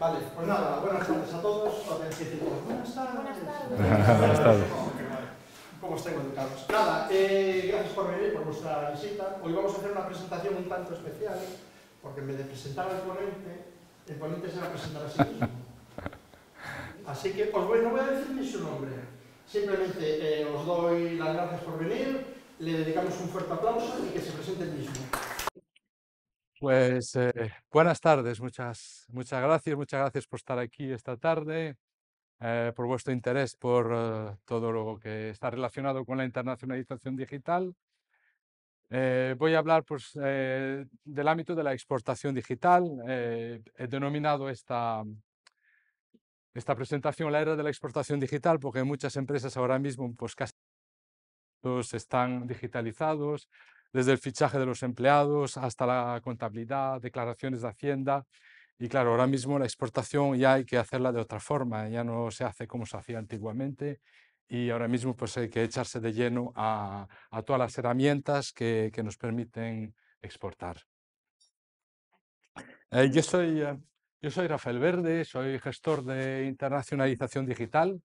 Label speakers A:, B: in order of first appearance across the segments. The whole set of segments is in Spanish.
A: Vale, pues nada, buenas tardes a todos. Buenas tardes. Buenas tardes. ¿Cómo estáis? Nada, eh, gracias por
B: venir, por vuestra visita. Hoy vamos a hacer una presentación un tanto especial, porque en vez de presentar al ponente, el ponente se va a presentar a sí mismo. Así que os voy, no voy a decir ni su nombre. Simplemente eh, os doy las gracias por venir, le dedicamos un fuerte aplauso y que se presente el mismo. Pues eh, buenas tardes, muchas, muchas gracias, muchas gracias por estar aquí esta tarde, eh, por vuestro interés por eh, todo lo que está relacionado con la internacionalización digital. voy a hablar pues, del ámbito de la exportación digital. he denominado esta, esta presentación la era de la exportación digital porque muchas empresas ahora mismo pues, casi todos están digitalizados, desde el fichaje de los empleados hasta la contabilidad, declaraciones de Hacienda. Y claro, ahora mismo la exportación ya hay que hacerla de otra forma, ya no se hace como se hacía antiguamente y ahora mismo pues hay que echarse de lleno a, todas las herramientas que, nos permiten exportar. Eh, yo, mm. soy, eh, yo soy Rafael Verde, soy gestor de internacionalización digital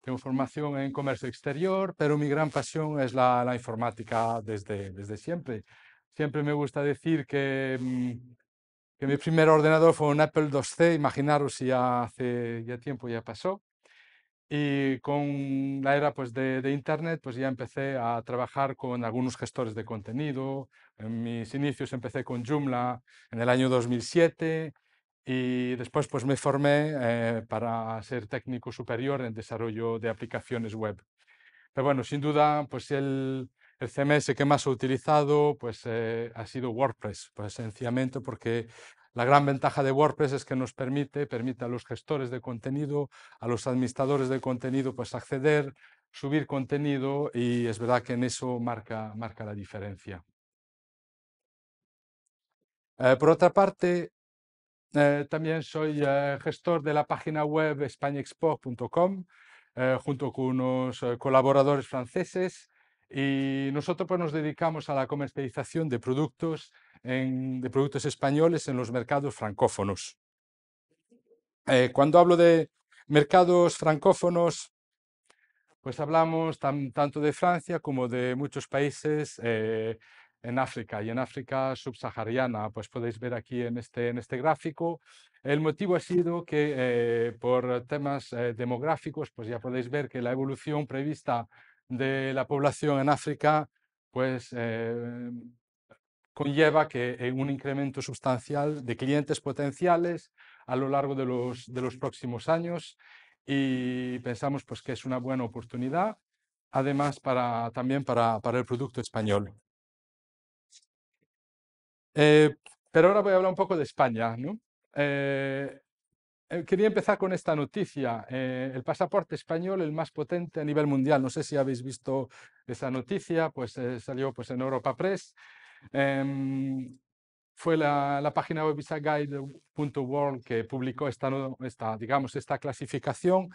B: tengo formación en comercio exterior, pero mi gran pasión es la, informática desde, desde siempre. Siempre me gusta decir que, mm, que, mi primer ordenador fue un Apple IIc, imaginaros si hace ya tiempo ya pasó. Y con la era pues, de, de, Internet, pues ya empecé a trabajar con algunos gestores de contenido. En mis inicios empecé con Joomla en el año 2007. Y después pues me formé eh, para ser técnico superior en desarrollo de aplicaciones web. Pero bueno, sin duda, pues el, el CMS que más he utilizado pues, eh, ha sido WordPress, pues sencillamente porque la gran ventaja de WordPress es que nos permite, permite a los gestores de contenido, a los administradores de contenido, pues acceder, subir contenido y es verdad que en eso marca, marca la diferencia. Eh, por otra parte, eh, también soy eh, gestor de la página web españexpo.com eh, junto con unos colaboradores franceses y nosotros pues, nos dedicamos a la comercialización de productos, de productos españoles en los mercados francófonos. cuando hablo de mercados francófonos, pues hablamos tanto de Francia como de muchos países en África y en África subsahariana. Pues podéis ver aquí en este, en este gráfico. El motivo ha sido que eh, por temas eh, demográficos, pues ya podéis ver que la evolución prevista de la población en África, pues eh, conlleva que un incremento sustancial de clientes potenciales a lo largo de los, de los próximos años y pensamos pues que es una buena oportunidad, además para, también para, para el producto español. Eh, pero ahora voy a hablar un poco de España. Eh, eh, quería empezar con esta noticia. el pasaporte español, el más potente a nivel mundial. No sé si habéis visto esa noticia, pues salió pues, en Europa Press. Em, fue la, página web que publicó esta, esta, digamos, esta clasificación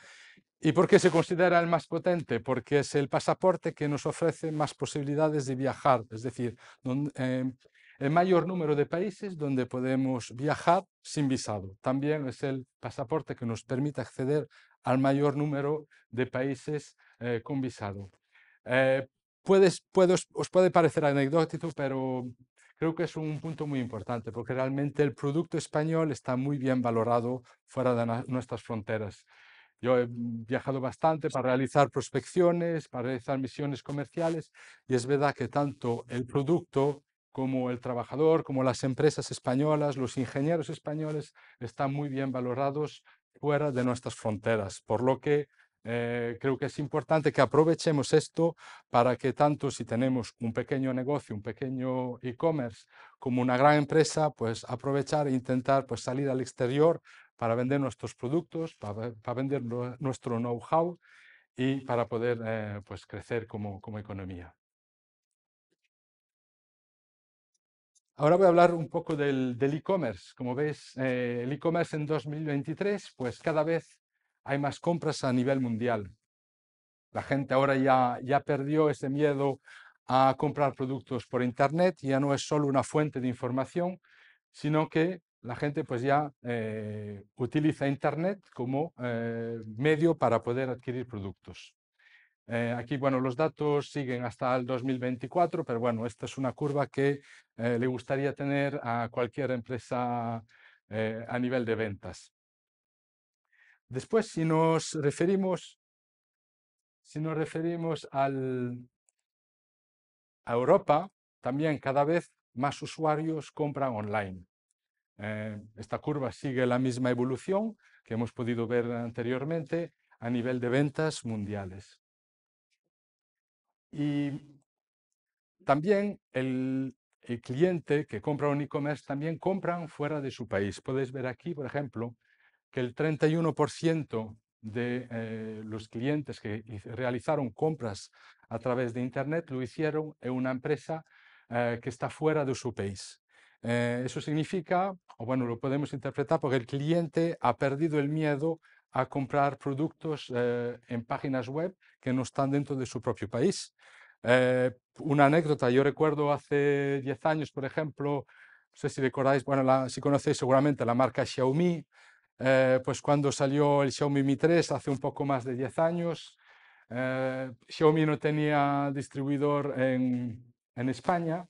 B: ¿Y por qué se considera el más potente? Porque es el pasaporte que nos ofrece más posibilidades de viajar, es decir, donde, eh, em, el mayor número de países donde podemos viajar sin visado. También es el pasaporte que nos permite acceder al mayor número de países eh, con visado. Eh, os puede parecer anecdótico, pero creo que es un punto muy importante porque realmente el producto español está muy bien valorado fuera de nuestras fronteras. Yo he viajado bastante para realizar prospecciones, para realizar misiones comerciales y es verdad que tanto el producto como el trabajador, como las empresas españolas, los ingenieros españoles están muy bien valorados fuera de nuestras fronteras, por lo que eh, creo que es importante que aprovechemos esto para que tanto si tenemos un pequeño negocio, un pequeño e-commerce, como una gran empresa, pues aprovechar e intentar pues, salir al exterior para vender nuestros productos, para, vender nuestro know-how y para poder eh, pues, crecer como, como economía. Ahora voy a hablar un poco del e-commerce. Como veis, eh, el e-commerce en 2023, pues cada vez hay más compras a nivel mundial. La gente ahora ya, ya perdió ese miedo a comprar productos por Internet, ya no es solo una fuente de información, sino que la gente pues ya eh, utiliza Internet como eh, medio para poder adquirir productos. Eh, aquí, bueno, los datos siguen hasta el 2024, pero bueno, esta es una curva que eh, le gustaría tener a cualquier empresa eh, a nivel de ventas. Después, si nos referimos, si nos referimos a Europa, también cada vez más usuarios compran online. esta curva sigue la misma evolución que hemos podido ver anteriormente a nivel de ventas mundiales. Y también el, cliente que compra un e-commerce también compran fuera de su país. Puedes ver aquí, por ejemplo, que el 31% de eh, los clientes que realizaron compras a través de Internet lo hicieron en una empresa eh, que está fuera de su país. Eh, eso significa, o bueno, lo podemos interpretar porque el cliente ha perdido el miedo a comprar productos eh, en páginas web que no están dentro de su propio país. Eh, una anécdota, yo recuerdo hace 10 años, por ejemplo, no sé si recordáis, bueno, si conocéis seguramente la marca Xiaomi, eh, pues cuando salió el Xiaomi Mi 3 hace un poco más de 10 años, Xiaomi no tenía distribuidor en, España,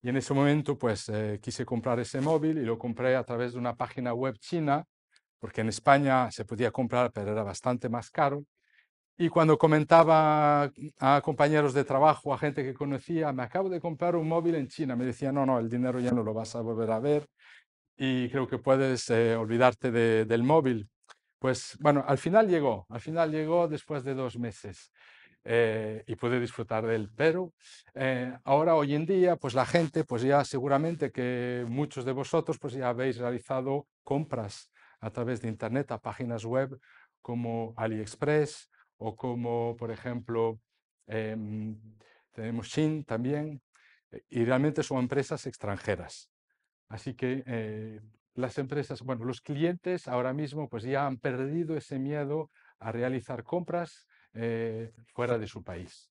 B: y en ese momento, pues quise comprar ese móvil y lo compré a través de una página web china porque en España se podía comprar, pero era bastante más caro. Y cuando comentaba a compañeros de trabajo, a gente que conocía, me acabo de comprar un móvil en China, me decía, no, no, el dinero ya no lo vas a volver a ver y creo que puedes eh, olvidarte del móvil. Pues bueno, al final llegó, al final llegó después de dos meses. Eh, y pude disfrutar de él. Pero eh, ahora, hoy en día, pues la gente, pues ya seguramente que muchos de vosotros, pues ya habéis realizado compras a través de Internet a páginas web como AliExpress o como, por ejemplo, em, tenemos Shin también, eh, y realmente son empresas extranjeras. Así que eh, las empresas, bueno, los clientes ahora mismo pues ya han perdido ese miedo a realizar compras eh, fuera de su país.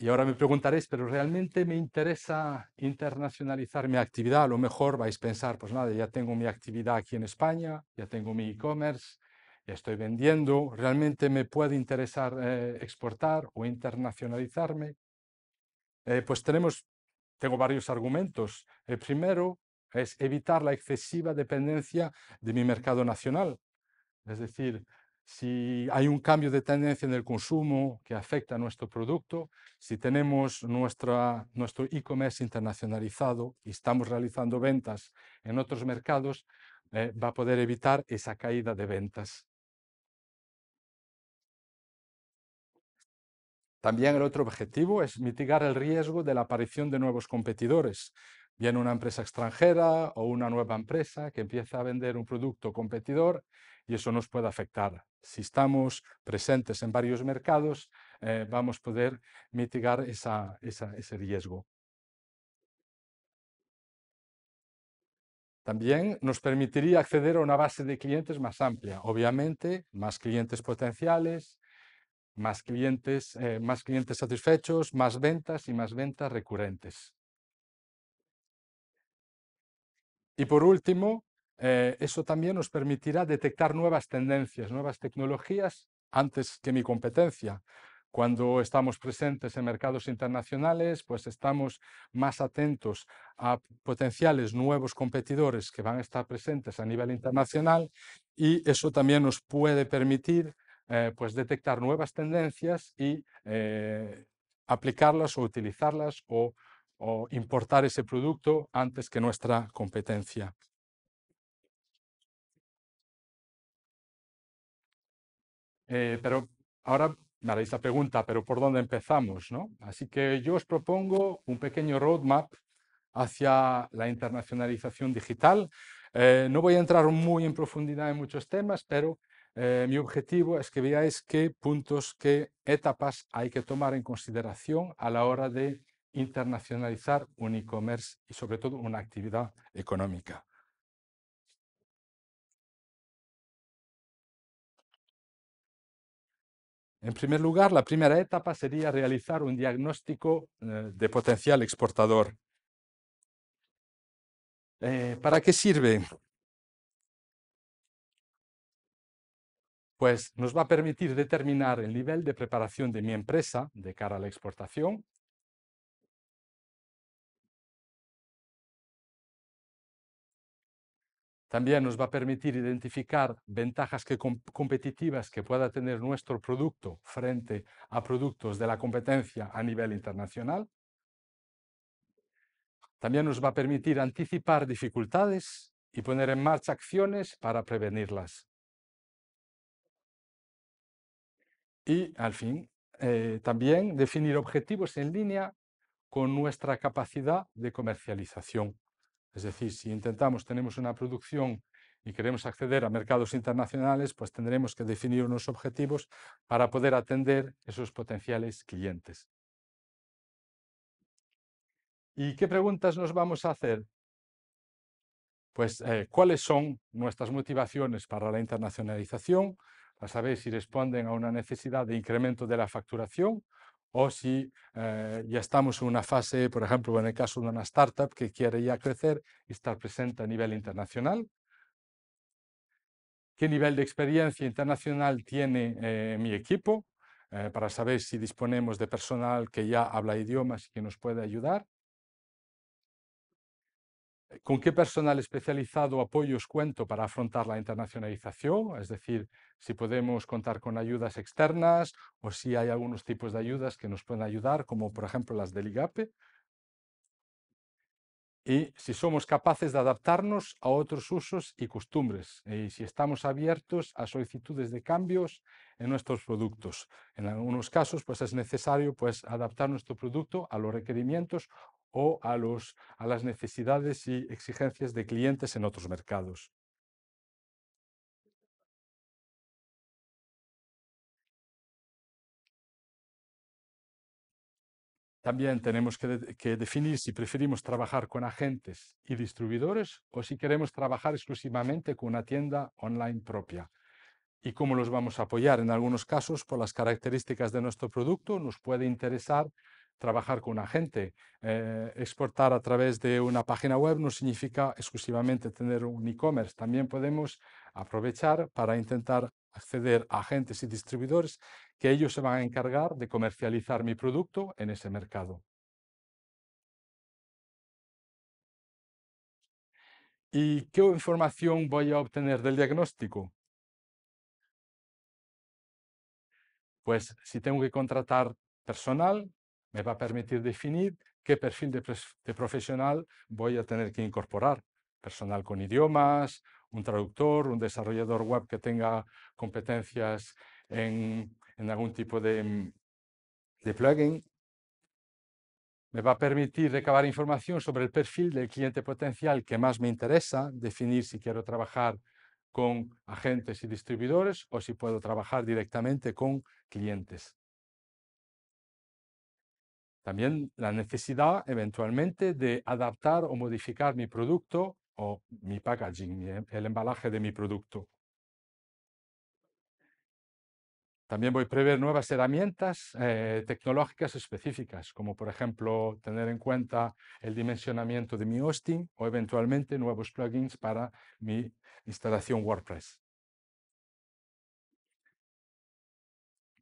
B: Y ahora me preguntaréis, pero ¿realmente me interesa internacionalizar mi actividad? A lo mejor vais a pensar, pues nada, ya tengo mi actividad aquí en España, ya tengo mi e-commerce, ya estoy vendiendo, ¿realmente me puede interesar eh, exportar o internacionalizarme? Eh, pues tenemos, tengo varios argumentos. El primero es evitar la excesiva dependencia de mi mercado nacional. Es decir, si hay un cambio de tendencia en el consumo que afecta a nuestro producto, si tenemos nuestro e-commerce internacionalizado y estamos realizando ventas en otros mercados, eh, va a poder evitar esa caída de ventas. También el otro objetivo es mitigar el riesgo de la aparición de nuevos competidores. bien una empresa extranjera o una nueva empresa que empieza a vender un producto competidor y eso nos puede afectar. Si estamos presentes en varios mercados, eh, vamos a poder mitigar ese riesgo. También nos permitiría acceder a una base de clientes más amplia. Obviamente, más clientes potenciales, más clientes, eh, más clientes satisfechos, más ventas y más ventas recurrentes. Y por último, eh, eso también nos permitirá detectar nuevas tendencias, nuevas tecnologías antes que mi competencia. Cuando estamos presentes en mercados internacionales, pues estamos más atentos a potenciales nuevos competidores que van a estar presentes a nivel internacional y eso también nos puede permitir eh, pues detectar nuevas tendencias y eh, aplicarlas o utilizarlas o importar ese producto antes que nuestra competencia. Eh, pero ahora me haréis la pregunta, pero ¿por dónde empezamos? No? Así que yo os propongo un pequeño roadmap hacia la internacionalización digital. Eh, no voy a entrar muy en profundidad en muchos temas, pero eh, mi objetivo es que veáis qué puntos, qué etapas hay que tomar en consideración a la hora de internacionalizar un e-commerce y sobre todo una actividad económica. En primer lugar, la primera etapa sería realizar un diagnóstico eh, de potencial exportador. Eh, ¿Para qué sirve? Pues nos va a permitir determinar el nivel de preparación de mi empresa de cara a la exportación, También nos va a permitir identificar ventajas competitivas que pueda tener nuestro producto frente a productos de la competencia a nivel internacional. También nos va a permitir anticipar dificultades y poner en marcha acciones para prevenirlas. Y, al fin, eh, también definir objetivos en línea con nuestra capacidad de comercialización. Es decir, si intentamos, tenemos una producción y queremos acceder a mercados internacionales, pues tendremos que definir unos objetivos para poder atender esos potenciales clientes. ¿Y qué preguntas nos vamos a hacer? Pues, eh, ¿cuáles son nuestras motivaciones para la internacionalización? Para saber si responden a una necesidad de incremento de la facturación o si eh, ya estamos en una fase, por ejemplo, en el caso de una startup que quiere ya crecer y estar presente a nivel internacional. ¿Qué nivel de experiencia internacional tiene eh, mi equipo? Eh, para saber si disponemos de personal que ya habla idiomas y que nos puede ayudar con qué personal especializado apoyos cuento para afrontar la internacionalización, es decir, si podemos contar con ayudas externas o si hay algunos tipos de ayudas que nos pueden ayudar, como por ejemplo las del IGAPE, y si somos capaces de adaptarnos a otros usos y costumbres, y si estamos abiertos a solicitudes de cambios en nuestros productos. En algunos casos pues es necesario pues, adaptar nuestro producto a los requerimientos o a, las necesidades y exigencias de clientes en otros mercados.
A: También tenemos
B: que, definir si preferimos trabajar con agentes y distribuidores o si queremos trabajar exclusivamente con una tienda online propia. Y cómo los vamos a apoyar. En algunos casos, por las características de nuestro producto, nos puede interesar trabajar con agente. Eh, exportar a través de una página web no significa exclusivamente tener un e-commerce. También podemos aprovechar para intentar acceder a agentes y distribuidores que ellos se van a encargar de comercializar mi producto en ese mercado. ¿Y qué información voy a obtener del diagnóstico? Pues si tengo que contratar personal, me va a permitir definir qué perfil de, profesional voy a tener que incorporar. Personal con idiomas, un traductor, un desarrollador web que tenga competencias en, algún tipo de plugin. Me va a permitir recabar información sobre el perfil del cliente potencial que más me interesa, definir si quiero trabajar con agentes y distribuidores o si puedo trabajar directamente con clientes. También la necesidad eventualmente de adaptar o modificar mi producto o mi packaging, em, el embalaje de mi producto. También voy a prever nuevas herramientas eh, tecnológicas específicas, como por ejemplo tener en cuenta el dimensionamiento de mi hosting o eventualmente nuevos plugins para mi instalación WordPress.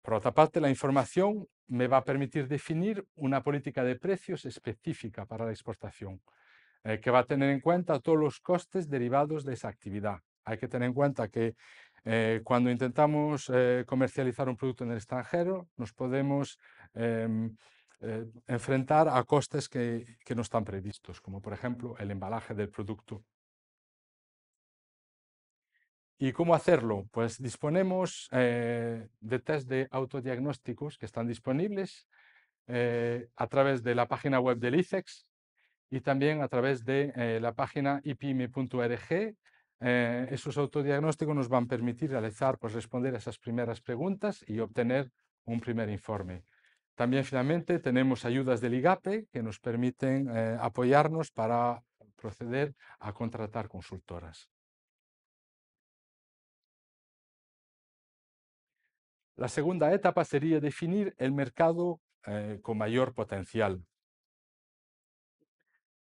B: Por otra parte, la información me va a permitir definir una política de precios específica para la exportación, eh, que va a tener en cuenta todos los costes derivados de esa actividad. Hay que tener en cuenta que eh, cuando intentamos eh, comercializar un producto en el extranjero, nos podemos em, enfrentar a costes que no están previstos, como por ejemplo el embalaje del producto ¿Y cómo hacerlo? Pues disponemos eh, de test de autodiagnósticos que están disponibles eh, a través de la página web del ICEX y también a través de eh, la página ipime.org. E esos autodiagnósticos nos van a permitir realizar, pues responder a esas primeras preguntas y obtener un primer informe. También finalmente tenemos ayudas del IGAPE que nos permiten apoyarnos para proceder a contratar consultoras. La segunda etapa sería definir el mercado eh, con mayor potencial.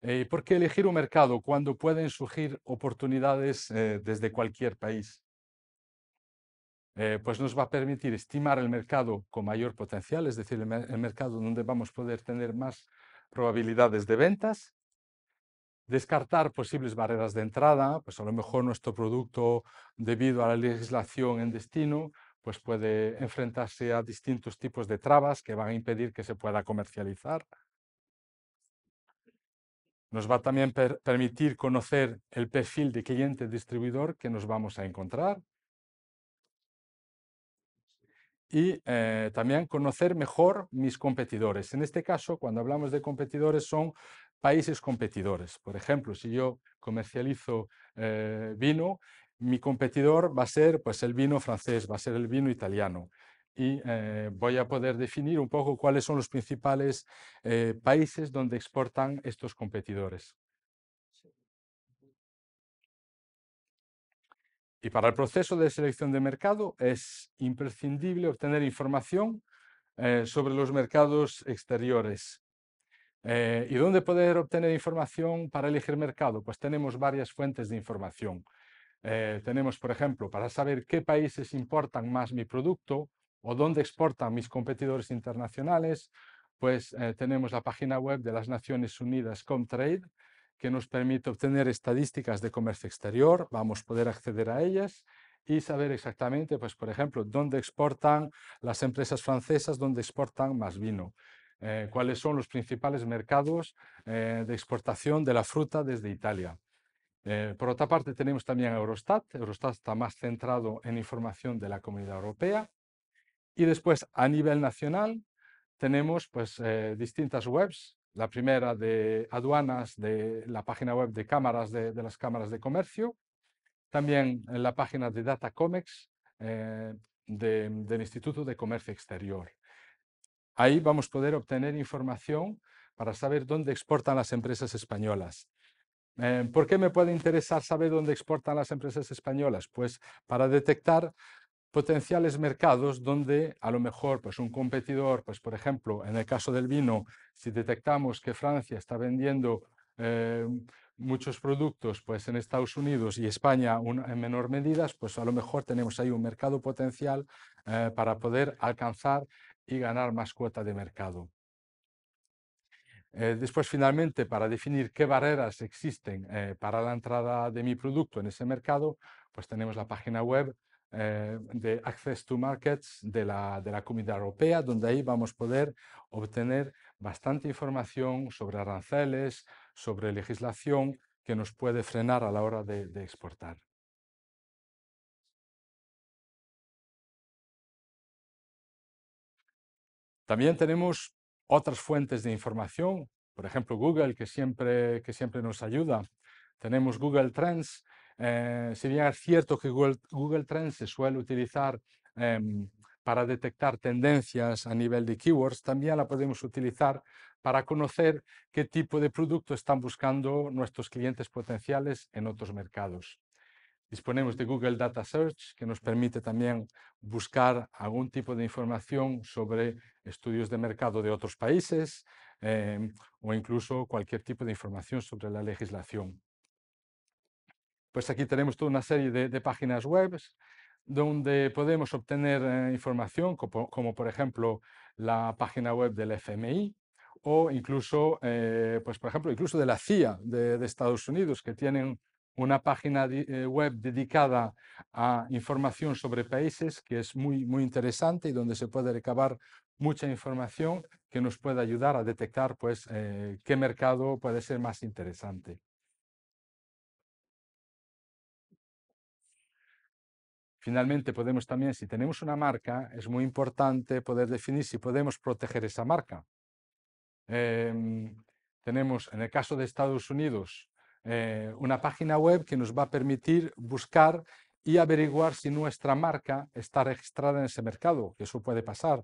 B: Eh, ¿Por qué elegir un mercado cuando pueden surgir oportunidades eh, desde cualquier país? pues nos va a permitir estimar el mercado con mayor potencial, es decir, el mercado donde vamos a poder tener más probabilidades de ventas, descartar posibles barreras de entrada, pues a lo mejor nuestro producto, debido a la legislación en destino, pues puede enfrentarse a distintos tipos de trabas que van a impedir que se pueda comercializar. Nos va también a permitir conocer el perfil de cliente distribuidor que nos vamos a encontrar. Y eh, también conocer mejor mis competidores. En este caso, cuando hablamos de competidores, son países competidores. Por ejemplo, si yo comercializo eh, vino, mi competidor va a ser pues, el vino francés, va a ser el vino italiano. Y eh, voy a poder definir un poco cuáles son los principales eh, países donde exportan estos competidores. Y para el proceso de selección de mercado es imprescindible obtener información eh, sobre los mercados exteriores. ¿Y dónde poder obtener información para elegir mercado? Pues tenemos varias fuentes de información. Eh, tenemos, por ejemplo, para saber qué países importan más mi producto o dónde exportan mis competidores internacionales, pues eh, tenemos la página web de las Naciones Unidas Comtrade, que nos permite obtener estadísticas de comercio exterior, vamos a poder acceder a ellas y saber exactamente, pues por ejemplo, dónde exportan las empresas francesas, dónde exportan más vino, eh, cuáles son los principales mercados de exportación de la fruta desde Italia. Eh, por otra parte, tenemos también Eurostat. Eurostat está más centrado en información de la Comunidad Europea. Y después, a nivel nacional, tenemos pues, eh, distintas webs. La primera de aduanas, de la página web de cámaras de, las cámaras de comercio. También en la página de Datacomex eh, del Instituto de Comercio Exterior. Ahí vamos a poder obtener información para saber dónde exportan las empresas españolas. Eh, ¿Por qué me puede interesar saber dónde exportan las empresas españolas? Pues para detectar potenciales mercados donde a lo mejor pues, un competidor, pues por ejemplo, en el caso del vino, si detectamos que Francia está vendiendo eh, muchos productos pues, en Estados Unidos y España en menor medida, pues a lo mejor tenemos ahí un mercado potencial eh, para poder alcanzar y ganar más cuota de mercado. Eh, después, finalmente, para definir qué barreras existen eh, para la entrada de mi producto en ese mercado, pues tenemos la página web eh, de Access to Markets de la, Comunidad Europea, donde ahí vamos a poder obtener bastante información sobre aranceles, sobre legislación que nos puede frenar a la hora de exportar. También tenemos otras fuentes de información, por ejemplo Google, que siempre, que siempre nos ayuda. Tenemos Google Trends. Eh, si bien es cierto que Google, Trends se suele utilizar em, para detectar tendencias a nivel de keywords, también la podemos utilizar para conocer qué tipo de producto están buscando nuestros clientes potenciales en otros mercados. Disponemos de Google Data Search, que nos permite también buscar algún tipo de información sobre estudios de mercado de otros países em, o incluso cualquier tipo de información sobre la legislación. Pues aquí tenemos toda una serie de, páginas web donde podemos obtener eh, información, como, por ejemplo la página web del FMI o incluso, eh, pues por ejemplo, incluso de la CIA de Estados Unidos, que tienen una página eh, web dedicada a información sobre países que es muy, muy interesante y donde se puede recabar mucha información que nos puede ayudar a detectar pues, eh, qué mercado puede ser más interesante. Finalmente, podemos también, si tenemos una marca, es muy importante poder definir si podemos proteger esa marca. Em, tenemos, en el caso de Estados Unidos, eh, una página web que nos va a permitir buscar y averiguar si nuestra marca está registrada en ese mercado, que eso puede pasar.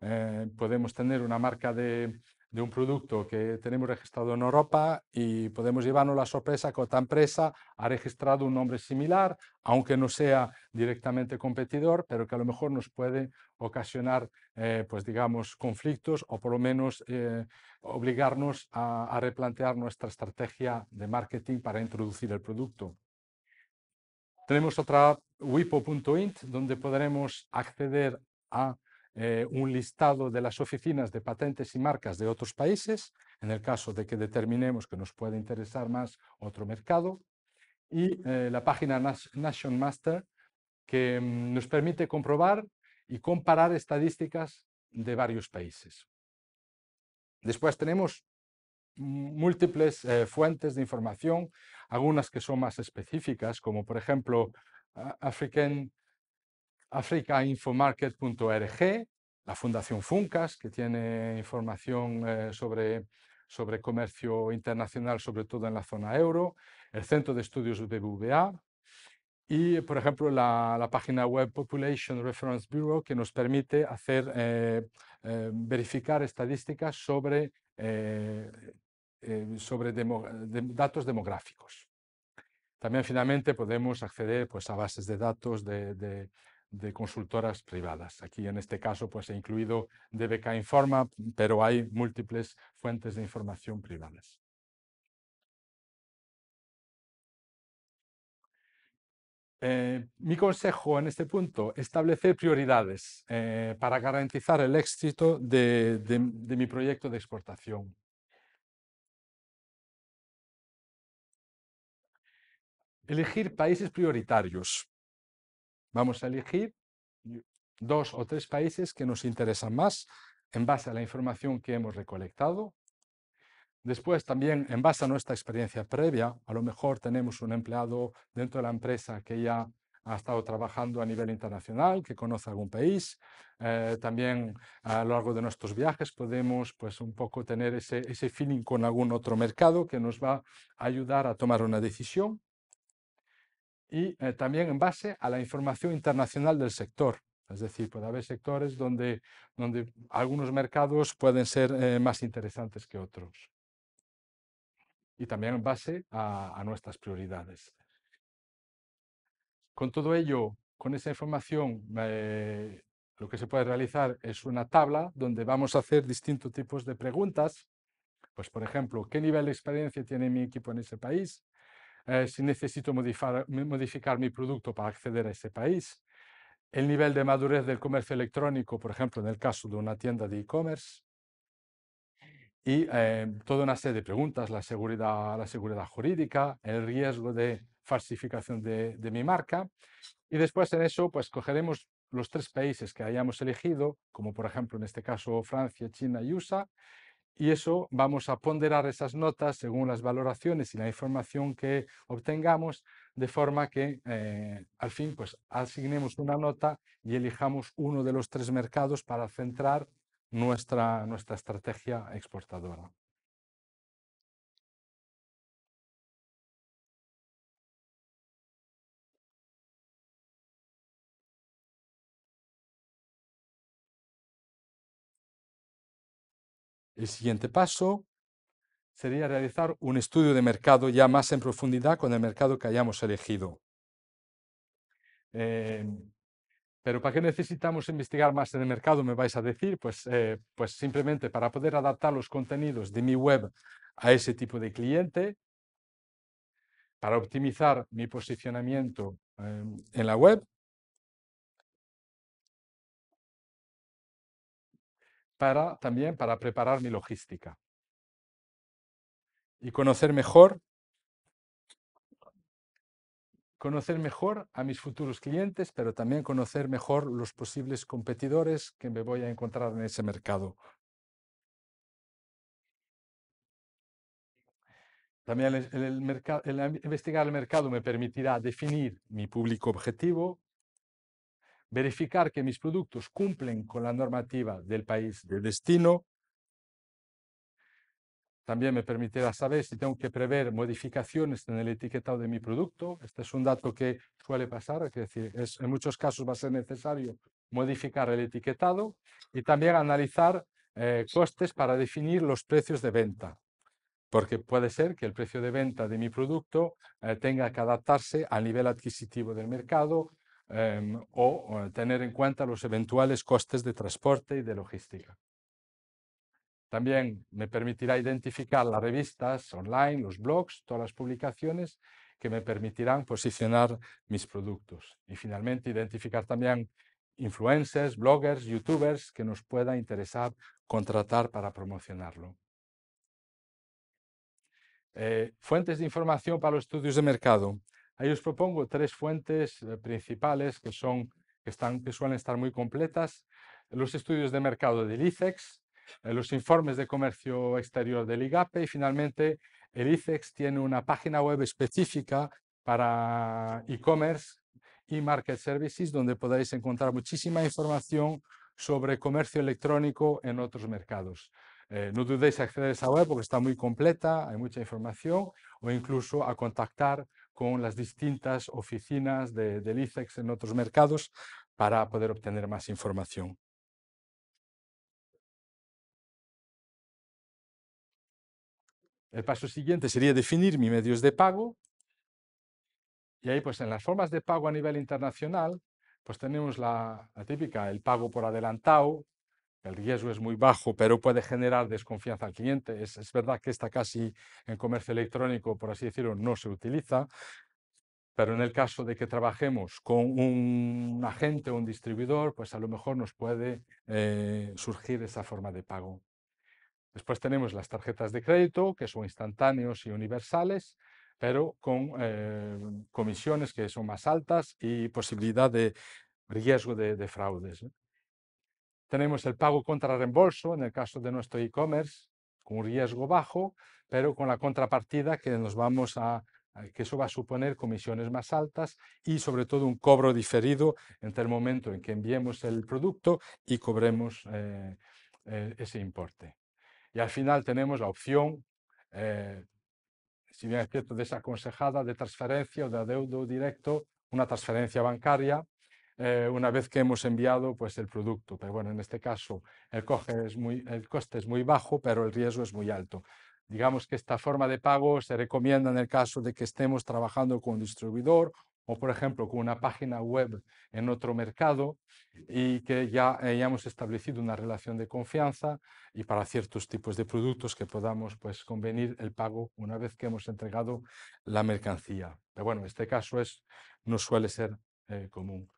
B: Eh, podemos tener una marca de de un producto que tenemos registrado en Europa y podemos llevarnos la sorpresa que otra empresa ha registrado un nombre similar, aunque no sea directamente competidor, pero que a lo mejor nos puede ocasionar, eh, pues digamos, conflictos o por lo menos eh, obligarnos a, a replantear nuestra estrategia de marketing para introducir el producto. Tenemos otra wipo.int donde podremos acceder a eh, un listado de las oficinas de patentes y marcas de otros países, en el caso de que determinemos que nos puede interesar más otro mercado, y eh, la página Nation Master, que mm, nos permite comprobar y comparar estadísticas de varios países. Después tenemos múltiples eh, fuentes de información, algunas que son más específicas, como por ejemplo African africainfomarket.org, la Fundación Funcas, que tiene información eh, sobre, sobre comercio internacional, sobre todo en la zona euro, el Centro de Estudios de BVA y, por ejemplo, la, página web Population Reference Bureau, que nos permite hacer, eh, eh, verificar estadísticas sobre, datos demográficos. También finalmente podemos acceder pues, a bases de datos de, de consultoras privadas. Aquí en este caso pues he incluido DBK Informa, pero hay múltiples fuentes de información privadas. Eh, mi consejo en este punto, establecer prioridades eh, para garantizar el éxito de mi proyecto de exportación. Elegir países prioritarios. Vamos a elegir mm, dos o tres países que nos interesan más en base a la información que hemos recolectado. Después también en base a nuestra experiencia previa, a lo mejor tenemos un empleado dentro de la empresa que ya ha estado trabajando a nivel internacional, que conoce algún país. Eh, también a lo largo de nuestros viajes podemos pues, un poco tener ese feeling con algún otro mercado que nos va a ayudar a tomar una decisión y eh, también en base a la información internacional del sector. Es decir, puede haber sectores donde, algunos mercados pueden ser eh, más interesantes que otros. Y también en base a, nuestras prioridades. Con todo ello, con esa información, eh, lo que se puede realizar es una tabla donde vamos a hacer distintos tipos de preguntas. Pues, por ejemplo, ¿qué nivel de experiencia tiene mi equipo en ese país? Eh, si necesito modificar, modificar mi producto para acceder a ese país, el nivel de madurez del comercio electrónico, por ejemplo, en el caso de una tienda de e-commerce, y eh, toda una serie de preguntas, la seguridad, la seguridad jurídica, el riesgo de falsificación de, de, mi marca. Y después en eso, pues cogeremos los tres países que hayamos elegido, como por ejemplo en este caso Francia, China y USA, y eso vamos a ponderar esas notas según las valoraciones y la información que obtengamos, de forma que eh, al fin pues, asignemos una nota y elijamos uno de los tres mercados para centrar nuestra estrategia exportadora. El siguiente paso sería realizar un estudio de mercado ya más en profundidad con el mercado que hayamos elegido. Em, pero ¿para qué necesitamos investigar más en el mercado? Me vais a decir, pues, eh, pues simplemente para poder adaptar los contenidos de mi web a ese tipo de cliente, para optimizar mi posicionamiento em, en la web
A: para también para preparar mi logística
B: y conocer mejor conocer mejor a mis futuros clientes, pero también conocer mejor los posibles competidores que me voy a encontrar en ese mercado. También el, el investigar el mercado me permitirá definir mi público objetivo, verificar que mis productos cumplen con la normativa del país de destino. También me permitirá saber si tengo que prever modificaciones en el etiquetado de mi producto. Este es un dato que suele pasar, es decir, en muchos casos va a ser necesario modificar el etiquetado y también analizar eh, costes para definir los precios de venta, porque puede ser que el precio de venta de mi producto eh, tenga que adaptarse al nivel adquisitivo del mercado, Em, o tener en cuenta los eventuales costes de transporte y de logística. También me permitirá identificar las revistas online, los blogs, todas las publicaciones que me permitirán posicionar mis productos. Y finalmente, identificar también influencers, bloggers, youtubers que nos pueda interesar contratar para promocionarlo. Eh, fuentes de información para los estudios de mercado. Ahí os propongo tres fuentes eh, principales que, son, que, están, que suelen estar muy completas. Los estudios de mercado del ICEX, eh, los informes de comercio exterior del IGAPE y finalmente el ICEX tiene una página web específica para e-commerce y market services donde podáis encontrar muchísima información sobre comercio electrónico en otros mercados. Eh, no dudéis en acceder a esa web porque está muy completa, hay mucha información, o incluso a contactar con las distintas oficinas de, del ICEX en otros mercados para poder obtener más información. El paso siguiente sería definir mis medios de pago. Y ahí, pues en las formas de pago a nivel internacional, pues tenemos la típica, el pago por adelantado, el riesgo es muy bajo, pero puede generar desconfianza al cliente. Es, verdad que está casi en comercio electrónico, por así decirlo, no se utiliza, pero en el caso de que trabajemos con un agente o un distribuidor, pues a lo mejor nos puede eh, surgir esa forma de pago. Después tenemos las tarjetas de crédito, que son instantáneos y universales, pero con eh, comisiones que son más altas y posibilidad de riesgo de, fraudes. Tenemos el pago contra reembolso en el caso de nuestro e-commerce, con un riesgo bajo, pero con la contrapartida que nos vamos a que eso va a suponer comisiones más altas y sobre todo un cobro diferido entre el momento en que enviemos el producto y cobremos eh, eh, ese importe. Y al final tenemos la opción eh, si bien es cierto, desaconsejada de transferencia o de adeudo directo, una transferencia bancaria eh, una vez que hemos enviado pues, el producto. Pero bueno, en este caso el, coge es muy, el coste es muy bajo, pero el riesgo es muy alto. Digamos que esta forma de pago se recomienda en el caso de que estemos trabajando con un distribuidor o, por ejemplo, con una página web en otro mercado y que ya hayamos establecido una relación de confianza y para ciertos tipos de productos que podamos pues, convenir el pago una vez que hemos entregado la mercancía. Pero bueno, este caso es, no suele ser eh, común.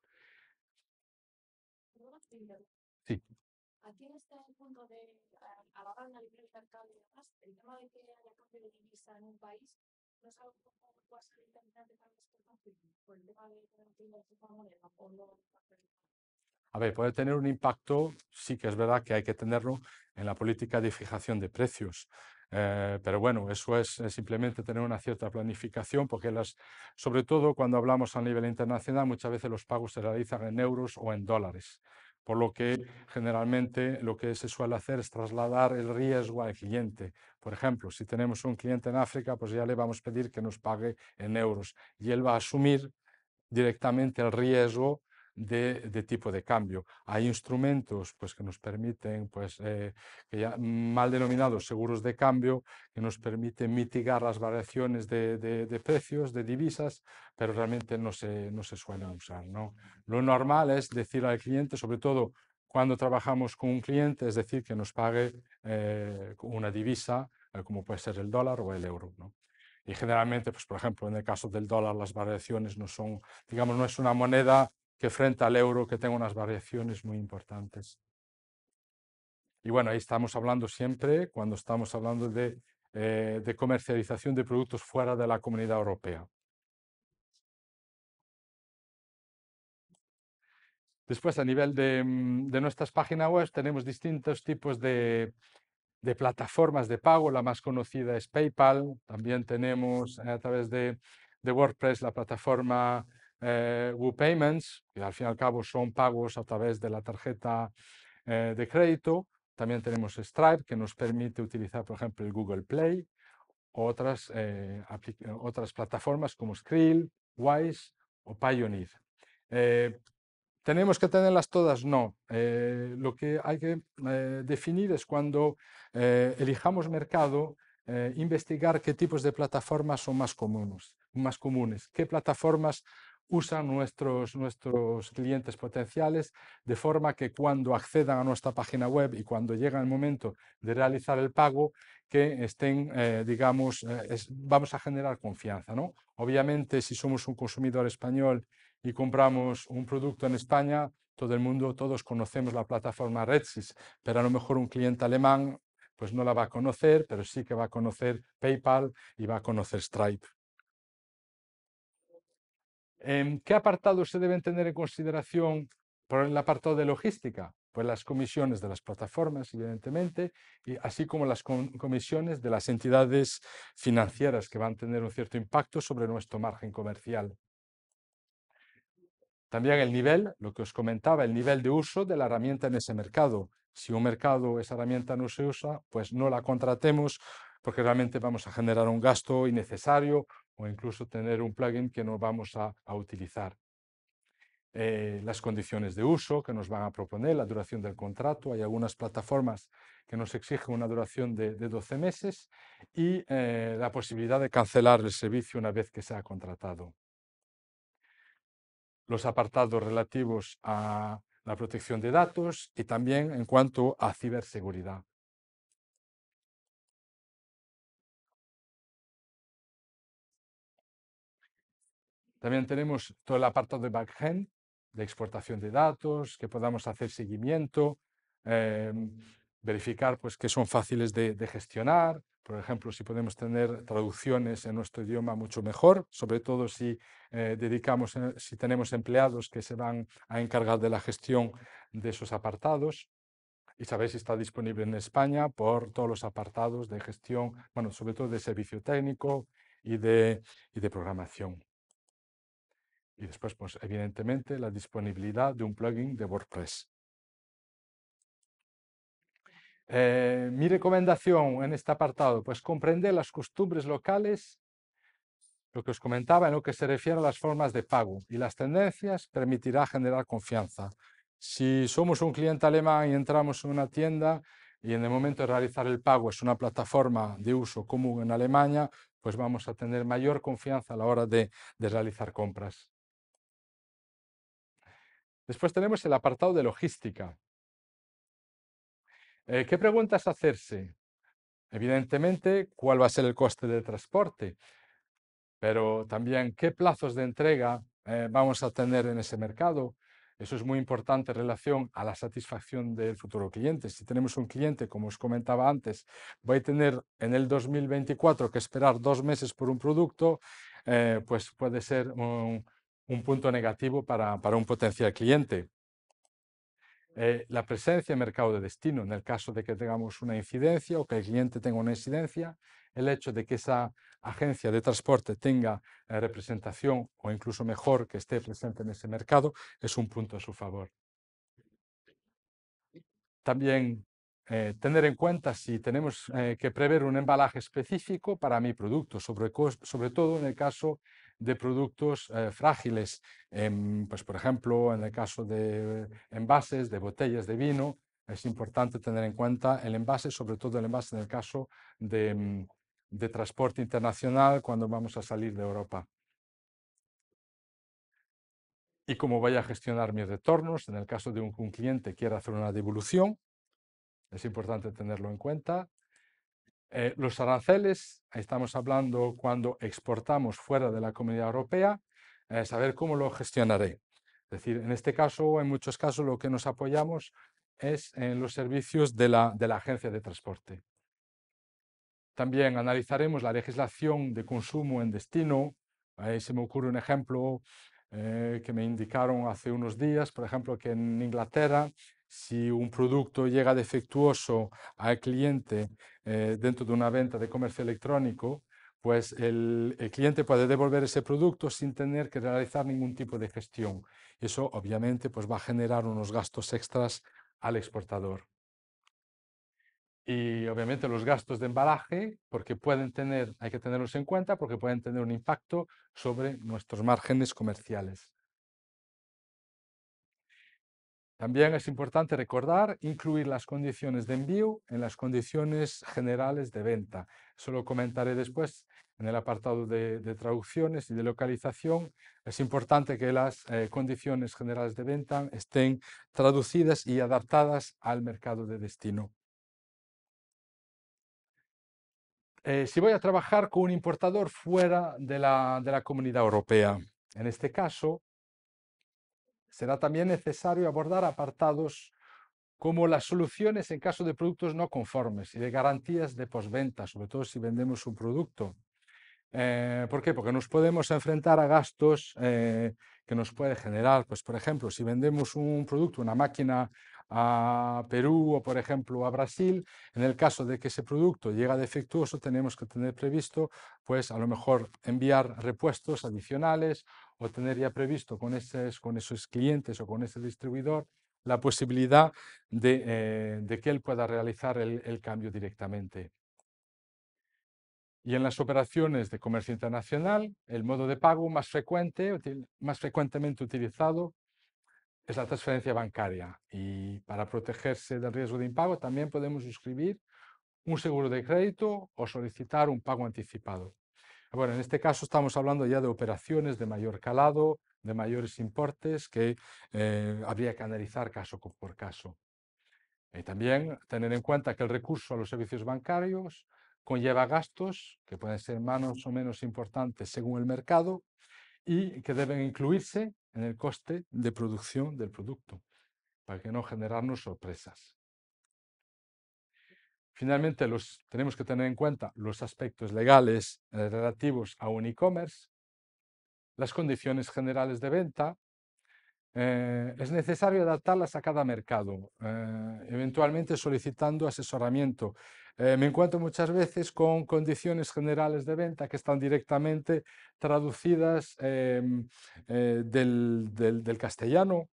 B: A ver, puede tener un impacto, sí que es verdad que hay que tenerlo en la política de fijación de precios. Eh, pero bueno, eso es, es, simplemente tener una cierta planificación, porque las, sobre todo cuando hablamos a nivel internacional, muchas veces los pagos se realizan en euros o en dólares. Por lo que generalmente lo que se suele hacer es trasladar el riesgo al cliente. Por ejemplo, si tenemos un cliente en África, pues ya le vamos a pedir que nos pague en euros y él va a asumir directamente el riesgo de, tipo de cambio. Hay instrumentos pues, que nos permiten, pues, eh, mal denominados seguros de cambio, que nos permiten mitigar las variaciones de, precios, de divisas, pero realmente no se, no se suelen usar. ¿no? Lo normal es decir al cliente, sobre todo cuando trabajamos con un cliente, es decir, que nos pague eh, una divisa, eh, como puede ser el dólar o el euro. Y generalmente, pues, por ejemplo, en el caso del dólar, las variaciones no son, digamos, no es una moneda que frente al euro que tenga unas variaciones muy importantes. Y bueno, ahí estamos hablando siempre, cuando estamos hablando de, eh, comercialización de productos fuera de la comunidad europea. Después, a nivel de, mm, nuestras páginas web, tenemos distintos tipos de, plataformas de pago. La más conocida es PayPal. También tenemos a través de, de WordPress la plataforma eh, WooPayments, que al fin y al cabo son pagos a través de la tarjeta eh, de crédito. También tenemos Stripe, que nos permite utilizar, por ejemplo, el Google Play, otras, eh, otras plataformas como Skrill, Wise o Payoneer. ¿Tenemos que tenerlas todas? No. lo que hay que definir es cuando elijamos mercado, investigar qué tipos de plataformas son más comunes, más comunes qué plataformas usan nuestros, nuestros clientes potenciales, de forma que cuando accedan a nuestra página web y cuando llega el momento de realizar el pago, que estén, eh, digamos, eh, vamos a generar confianza. ¿no? Obviamente, si somos un consumidor español y compramos un producto en España, todo el mundo, todos conocemos la plataforma Redsys, pero a lo mejor un cliente alemán pues no la va a conocer, pero sí que va a conocer PayPal y va a conocer Stripe. Em, ¿Qué apartados se deben tener en consideración por el apartado de logística? Pues las comisiones de las plataformas, evidentemente, y así como las comisiones de las entidades financieras que van a tener un cierto impacto sobre nuestro margen comercial. También el nivel, lo que os comentaba, el nivel de uso de la herramienta en ese mercado. Si un mercado esa herramienta no se usa, pues no la contratemos porque realmente vamos a generar un gasto innecesario o incluso tener un plugin que no vamos a, utilizar. Eh, las condiciones de uso que nos van a proponer, la duración del contrato. Hay algunas plataformas que nos exigen una duración de, 12 meses y eh, la posibilidad de cancelar el servicio una vez que se ha contratado. Los apartados relativos a la protección de datos y también en cuanto a ciberseguridad. También tenemos todo el apartado de backend, de exportación de datos, que podamos hacer seguimiento, em, verificar pues, que son fáciles de, gestionar. Por ejemplo, si podemos tener traducciones en nuestro idioma mucho mejor, sobre todo si eh, dedicamos, eh, si tenemos empleados que se van a encargar de la gestión de esos apartados y saber si está disponible en España por todos los apartados de gestión, bueno, sobre todo de servicio técnico y de, y de programación. Y después, pues, evidentemente, la disponibilidad de un plugin de WordPress. Eh, mi recomendación en este apartado, pues comprender las costumbres locales, lo que os comentaba en lo que se refiere a las formas de pago y las tendencias permitirá generar confianza. Si somos un cliente alemán y entramos en una tienda y en el momento de realizar el pago es una plataforma de uso común en Alemania, pues vamos a tener mayor confianza a la hora de realizar compras. Después tenemos el apartado de logística. Eh, ¿Qué preguntas hacerse? Evidentemente, ¿cuál va a ser el coste de transporte? Pero también, ¿qué plazos de entrega eh, vamos a tener en ese mercado? Eso es muy importante en relación a la satisfacción del futuro cliente. Si tenemos un cliente, como os comentaba antes, voy a tener en el 2024 que esperar dos meses por un producto, eh, pues puede ser un, un punto negativo para, un potencial cliente. Eh, la presencia en mercado de destino, en el caso de que tengamos una incidencia o que el cliente tenga una incidencia, el hecho de que esa agencia de transporte tenga eh, representación o incluso mejor que esté presente en ese mercado es un punto a su favor. También eh, tener en cuenta si tenemos que prever un embalaje específico para mi producto, sobre todo en el caso de productos eh, frágiles, em, pues por ejemplo, en el caso de envases, de botellas de vino, es importante tener en cuenta el envase, sobre todo el envase en el caso de, em, transporte internacional cuando vamos a salir de Europa. Y cómo voy a gestionar mis retornos, en el caso de un, un cliente quiera hacer una devolución, es importante tenerlo en cuenta. Eh, los aranceles, estamos hablando cuando exportamos fuera de la Comunidad Europea, eh, saber cómo lo gestionaré. Es decir, en este caso, en muchos casos, lo que nos apoyamos es en los servicios de la, agencia de transporte. También analizaremos la legislación de consumo en destino. Ahí se me ocurre un ejemplo eh, que me indicaron hace unos días, por ejemplo, que en Inglaterra si un producto llega defectuoso al cliente eh, dentro de una venta de comercio electrónico, pues el, cliente puede devolver ese producto sin tener que realizar ningún tipo de gestión. Eso obviamente pues, va a generar unos gastos extras al exportador. Y obviamente los gastos de embalaje, porque pueden tener, hay que tenerlos en cuenta, porque pueden tener un impacto sobre nuestros márgenes comerciales. También es importante recordar incluir las condiciones de envío en las condiciones generales de venta. Eso lo comentaré después en el apartado de, traducciones y de localización. Es importante que las eh, condiciones generales de venta estén traducidas y adaptadas al mercado de destino. Eh, si voy a trabajar con un importador fuera de la comunidad europea, en este caso, Será también necesario abordar apartados como las soluciones en caso de productos no conformes y de garantías de posventa, sobre todo si vendemos un producto. Eh, ¿Por qué? Porque nos podemos enfrentar a gastos eh, que nos puede generar, pues por ejemplo, si vendemos un producto, una máquina a Perú o por ejemplo a Brasil, en el caso de que ese producto llega defectuoso tenemos que tener previsto pues a lo mejor enviar repuestos adicionales o tener ya previsto con esos, con esos clientes o con ese distribuidor la posibilidad de, eh, que él pueda realizar el, cambio directamente. Y en las operaciones de comercio internacional, el modo de pago más frecuente, más frecuentemente utilizado es la transferencia bancaria. Y para protegerse del riesgo de impago también podemos suscribir un seguro de crédito o solicitar un pago anticipado. Bueno, en este caso estamos hablando ya de operaciones de mayor calado, de mayores importes que eh, habría que analizar caso por caso. Y eh, también tener en cuenta que el recurso a los servicios bancarios conlleva gastos que pueden ser más o menos importantes según el mercado y que deben incluirse en el coste de producción del producto para que no generarnos sorpresas. Finalmente, tenemos que tener en cuenta los aspectos legales eh, relativos a un e-commerce, las condiciones generales de venta. Eh, es necesario adaptarlas a cada mercado, eh, eventualmente solicitando asesoramiento. me encuentro muchas veces con condiciones generales de venta que están directamente traducidas em, del castellano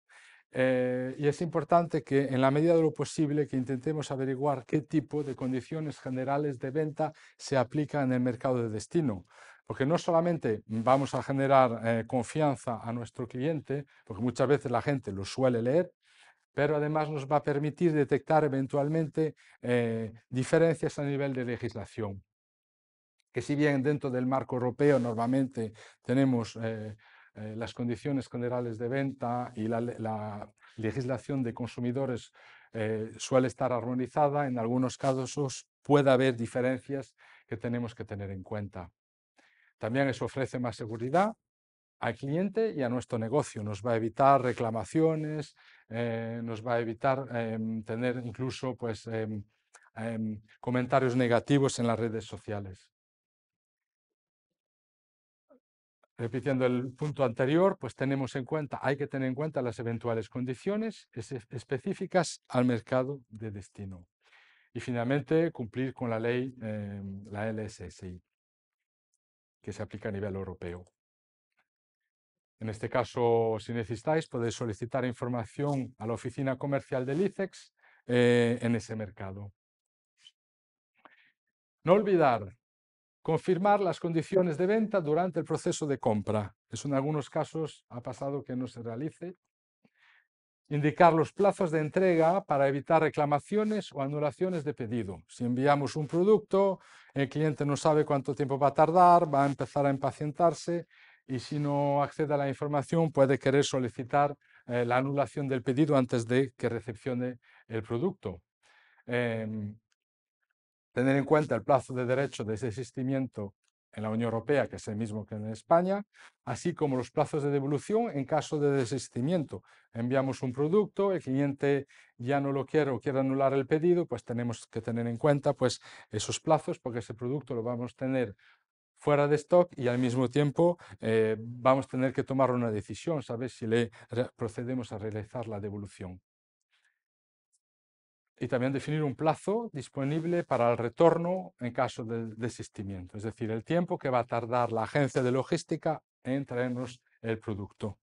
B: eh, y es importante que en la medida de lo posible que intentemos averiguar qué tipo de condiciones generales de venta se aplican en el mercado de destino. Porque no solamente vamos a generar eh, confianza a nuestro cliente, porque muchas veces la gente lo suele leer, pero además nos va a permitir detectar eventualmente eh, diferencias a nivel de legislación. Que si bien dentro del marco europeo normalmente tenemos eh, las condiciones generales de venta y la, legislación de consumidores eh, suele estar armonizada, en algunos casos puede haber diferencias que tenemos que tener en cuenta. También eso ofrece más seguridad al cliente y a nuestro negocio. Nos va a evitar reclamaciones, eh, nos va a evitar em, tener incluso pues, em, em, comentarios negativos en las redes sociales. Repitiendo el punto anterior, pues tenemos en cuenta, hay que tener en cuenta las eventuales condiciones específicas al mercado de destino. Y finalmente, cumplir con la ley, em, la LSSI, que se aplica a nivel europeo. En este caso, si necesitáis, podéis solicitar información a la oficina comercial del ICEX eh, en ese mercado. No olvidar confirmar las condiciones de venta durante el proceso de compra. Eso en algunos casos ha pasado que no se realice. Indicar los plazos de entrega para evitar reclamaciones o anulaciones de pedido. Si enviamos un producto, el cliente no sabe cuánto tiempo va a tardar, va a empezar a impacientarse y si no accede a la información puede querer solicitar eh, la anulación del pedido antes de que recepcione el producto. Em, tener en cuenta el plazo de derecho de desistimiento en la Unión Europea, que es el mismo que en España, así como los plazos de devolución en caso de desistimiento. Enviamos un producto, el cliente ya no lo quiere o quiere anular el pedido, pues tenemos que tener en cuenta pues, esos plazos porque ese producto lo vamos a tener fuera de stock y al mismo tiempo eh, vamos a tener que tomar una decisión, saber si le procedemos a realizar la devolución y también definir un plazo disponible para el retorno en caso de desistimiento, es decir, el tiempo que va a tardar la agencia de logística en traernos el producto.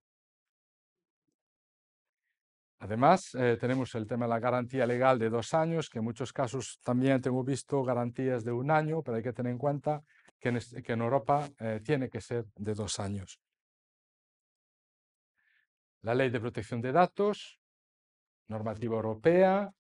B: Además, eh, tenemos el tema de la garantía legal de dos años, que en muchos casos también tengo visto garantías de un año, pero hay que tener en cuenta que en, Europa eh, tiene que ser de dos años. La ley de protección de datos, normativa europea,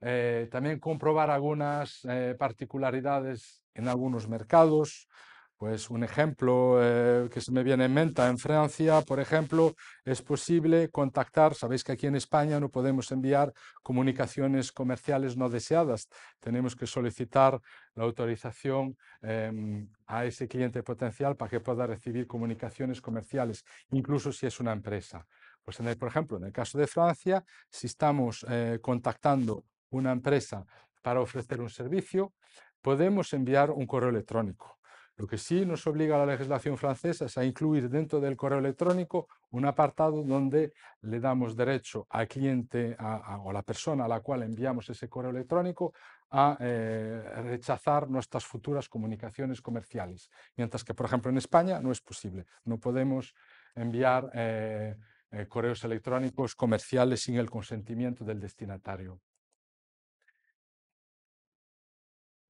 B: eh, también comprobar algunas eh, particularidades en algunos mercados. Pues un ejemplo eh, que se me viene en mente, en Francia, por ejemplo, es posible contactar, sabéis que aquí en España no podemos enviar comunicaciones comerciales no deseadas, tenemos que solicitar la autorización em, a ese cliente potencial para que pueda recibir comunicaciones comerciales, incluso si es una empresa. Pues por ejemplo, en el caso de Francia, si estamos contactando una empresa para ofrecer un servicio, podemos enviar un correo electrónico. Lo que sí nos obliga a la legislación francesa es a incluir dentro del correo electrónico un apartado donde le damos derecho al cliente o a la persona a la cual enviamos ese correo electrónico a eh, rechazar nuestras futuras comunicaciones comerciales. Mientras que, por ejemplo, en España no es posible. No podemos enviar eh, eh, correos electrónicos comerciales sin el consentimiento del destinatario.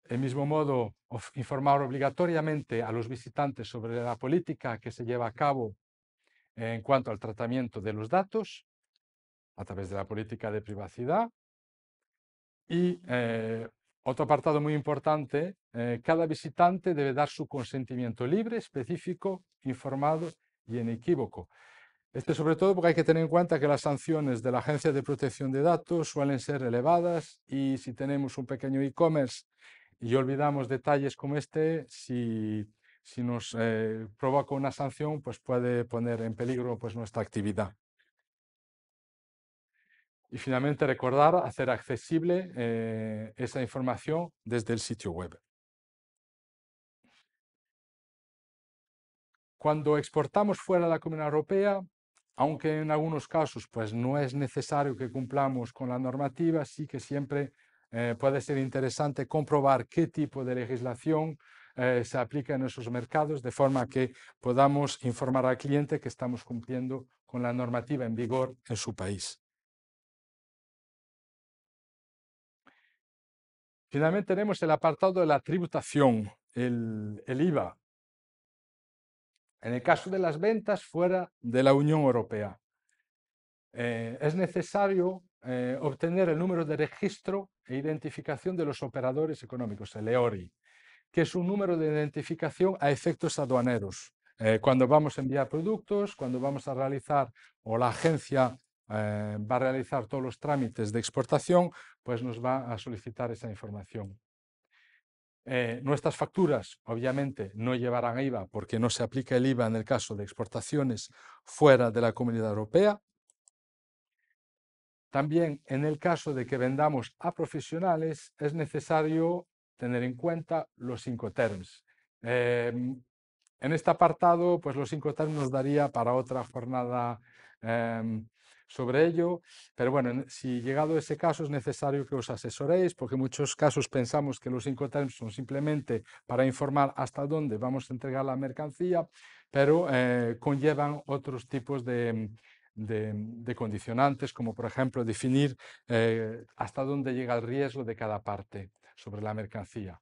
B: El mismo modo, informar obligatoriamente a los visitantes sobre la política que se lleva a cabo en cuanto al tratamiento de los datos a través de la política de privacidad. Y eh, otro apartado muy importante, eh, cada visitante debe dar su consentimiento libre, específico, informado y inequívoco. Este sobre todo porque hay que tener en cuenta que las sanciones de la Agencia de Protección de Datos suelen ser elevadas y si tenemos un pequeño e-commerce y olvidamos detalles como este si, si nos eh, provoca una sanción, pues puede poner en peligro pues, nuestra actividad. Y finalmente recordar hacer accesible eh, esa información desde el sitio web. Cuando exportamos fuera de la Comunidad Europea, aunque en algunos casos pues, no es necesario que cumplamos con la normativa, sí que siempre eh, puede ser interesante comprobar qué tipo de legislación eh, se aplica en esos mercados, de forma que podamos informar al cliente que estamos cumpliendo con la normativa en vigor en su país. Finalmente tenemos el apartado de la tributación, el, IVA, en el caso de las ventas fuera de la Unión Europea. Eh, es necesario eh, obtener el número de registro e identificación de los operadores económicos, el EORI, que es un número de identificación a efectos aduaneros. Eh, cuando vamos a enviar productos, cuando vamos a realizar o la agencia eh, va a realizar todos los trámites de exportación, pues nos va a solicitar esa información. nuestras facturas, obviamente, no llevarán IVA porque no se aplica el IVA en el caso de exportaciones fuera de la Comunidad Europea, también en el caso de que vendamos a profesionales es necesario tener en cuenta los cinco Eh, en este apartado, pues los terms nos daría para otra jornada em, sobre ello, pero bueno, si llegado ese caso es necesario que os asesoréis, porque en muchos casos pensamos que los cinco terms son simplemente para informar hasta dónde vamos a entregar la mercancía, pero eh, conllevan otros tipos de de, condicionantes, como por ejemplo definir eh, hasta dónde llega el riesgo de cada parte sobre la mercancía.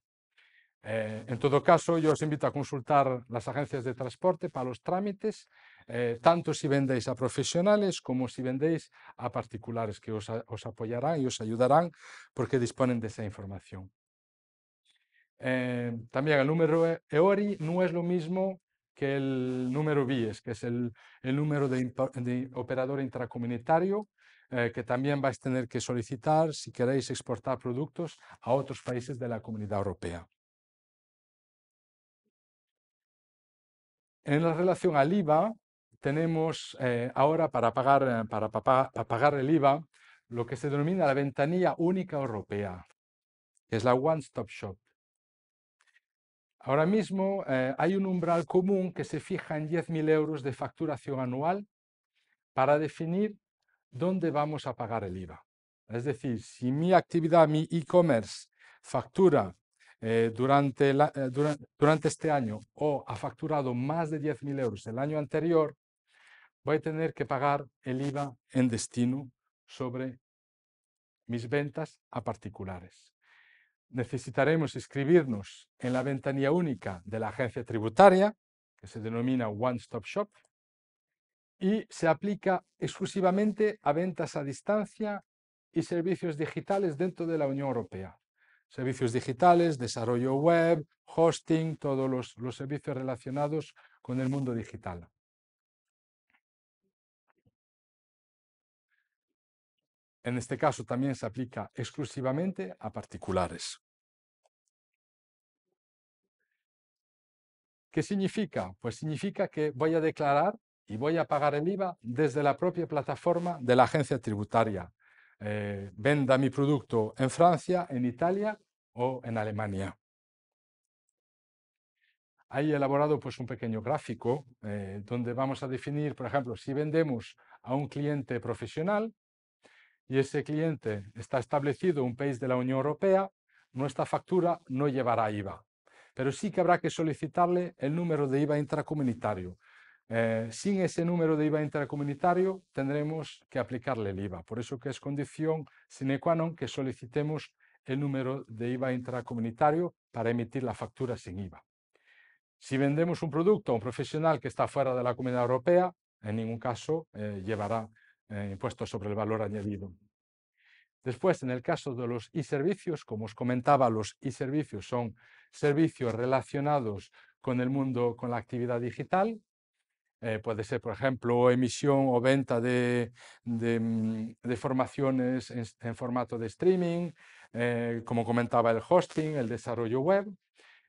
B: Eh, en todo caso, yo os invito a consultar las agencias de transporte para los trámites, eh, tanto si vendéis a profesionales como si vendéis a particulares que os, apoyarán y os ayudarán porque disponen de esa información. también el número e-, EORI no es lo mismo que el número BIES, que es el, número de, operador intracomunitario, eh, que también vais a tener que solicitar si queréis exportar productos a otros países de la comunidad europea. En la relación al IVA, tenemos eh, ahora para pagar, eh, para, para pagar el IVA lo que se denomina la ventanilla única europea, que es la One Stop Shop. Ahora mismo eh, hay un umbral común que se fija en 10.000 euros de facturación anual para definir dónde vamos a pagar el IVA. Es decir, si mi actividad, mi e-commerce factura eh, durante, eh, durante este año o ha facturado más de 10.000 euros el año anterior, voy a tener que pagar el IVA en destino sobre mis ventas a particulares necesitaremos inscribirnos en la ventanilla única de la agencia tributaria, que se denomina One Stop Shop, y se aplica exclusivamente a ventas a distancia y servicios digitales dentro de la Unión Europea. Servicios digitales, desarrollo web, hosting, todos los, los servicios relacionados con el mundo digital. en este caso también se aplica exclusivamente a particulares. ¿Qué significa? Pues significa que voy a declarar y voy a pagar el IVA desde la propia plataforma de la agencia tributaria. Eh, venda mi producto en Francia, en Italia o en Alemania. Ahí he elaborado pues, un pequeño gráfico eh, donde vamos a definir, por ejemplo, si vendemos a un cliente profesional, y ese cliente está establecido en un país de la Unión Europea, nuestra factura no llevará IVA. Pero sí que habrá que solicitarle el número de IVA intracomunitario. Eh, sin ese número de IVA intracomunitario tendremos que aplicarle el IVA. Por eso que es condición sine qua non que solicitemos el número de IVA intracomunitario para emitir la factura sin IVA. Si vendemos un producto a un profesional que está fuera de la Comunidad Europea, en ningún caso eh, llevará eh, impuestos sobre el valor añadido. Después, en el caso de los e-servicios, como os comentaba, los e-servicios son servicios relacionados con el mundo, con la actividad digital. Eh, puede ser, por ejemplo, emisión o venta de, mm, formaciones en, formato de streaming, eh, como comentaba, el hosting, el desarrollo web.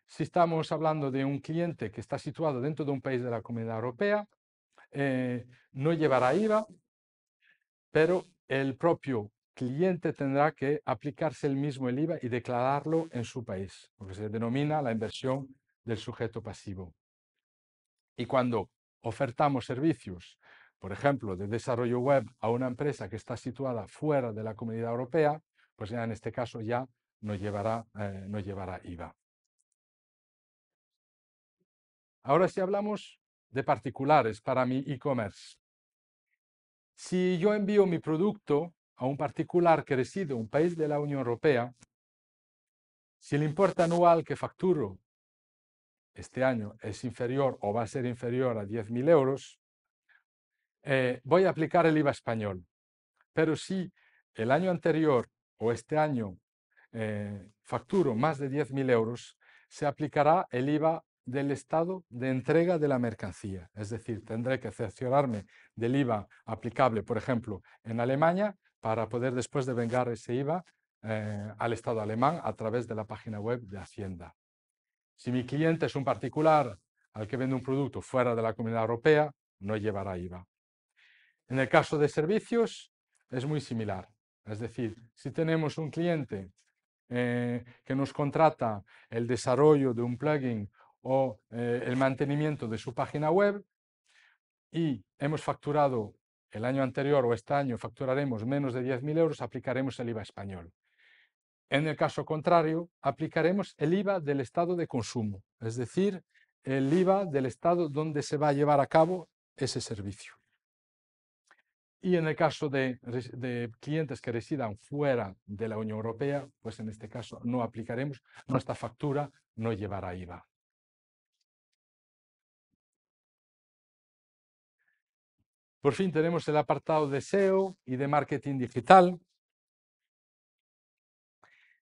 B: Si estamos hablando de un cliente que está situado dentro de un país de la Comunidad Europea, eh, no llevará IVA, pero el propio cliente tendrá que aplicarse el mismo el IVA y declararlo en su país, lo que se denomina la inversión del sujeto pasivo. Y cuando ofertamos servicios, por ejemplo, de desarrollo web a una empresa que está situada fuera de la comunidad europea, pues ya en este caso ya no llevará, eh, no llevará IVA. Ahora si hablamos de particulares para mi e-commerce, si yo envío mi producto a un particular que reside en un país de la Unión Europea, si el importe anual que facturo este año es inferior o va a ser inferior a 10.000 euros, eh, voy a aplicar el IVA español. Pero si el año anterior o este año eh, facturo más de 10.000 euros, se aplicará el IVA del estado de entrega de la mercancía. Es decir, tendré que cerciorarme del IVA aplicable, por ejemplo, en Alemania, para poder después de vengar ese IVA eh, al Estado alemán a través de la página web de Hacienda. Si mi cliente es un particular al que vende un producto fuera de la Comunidad Europea, no llevará IVA. En el caso de servicios, es muy similar. Es decir, si tenemos un cliente eh, que nos contrata el desarrollo de un plugin o eh, el mantenimiento de su página web y hemos facturado el año anterior o este año facturaremos menos de 10.000 euros, aplicaremos el IVA español. En el caso contrario, aplicaremos el IVA del estado de consumo, es decir, el IVA del estado donde se va a llevar a cabo ese servicio. Y en el caso de, de, clientes que residan fuera de la Unión Europea, pues en este caso no aplicaremos, nuestra factura no llevará IVA. Por fin tenemos el apartado de SEO y de marketing digital.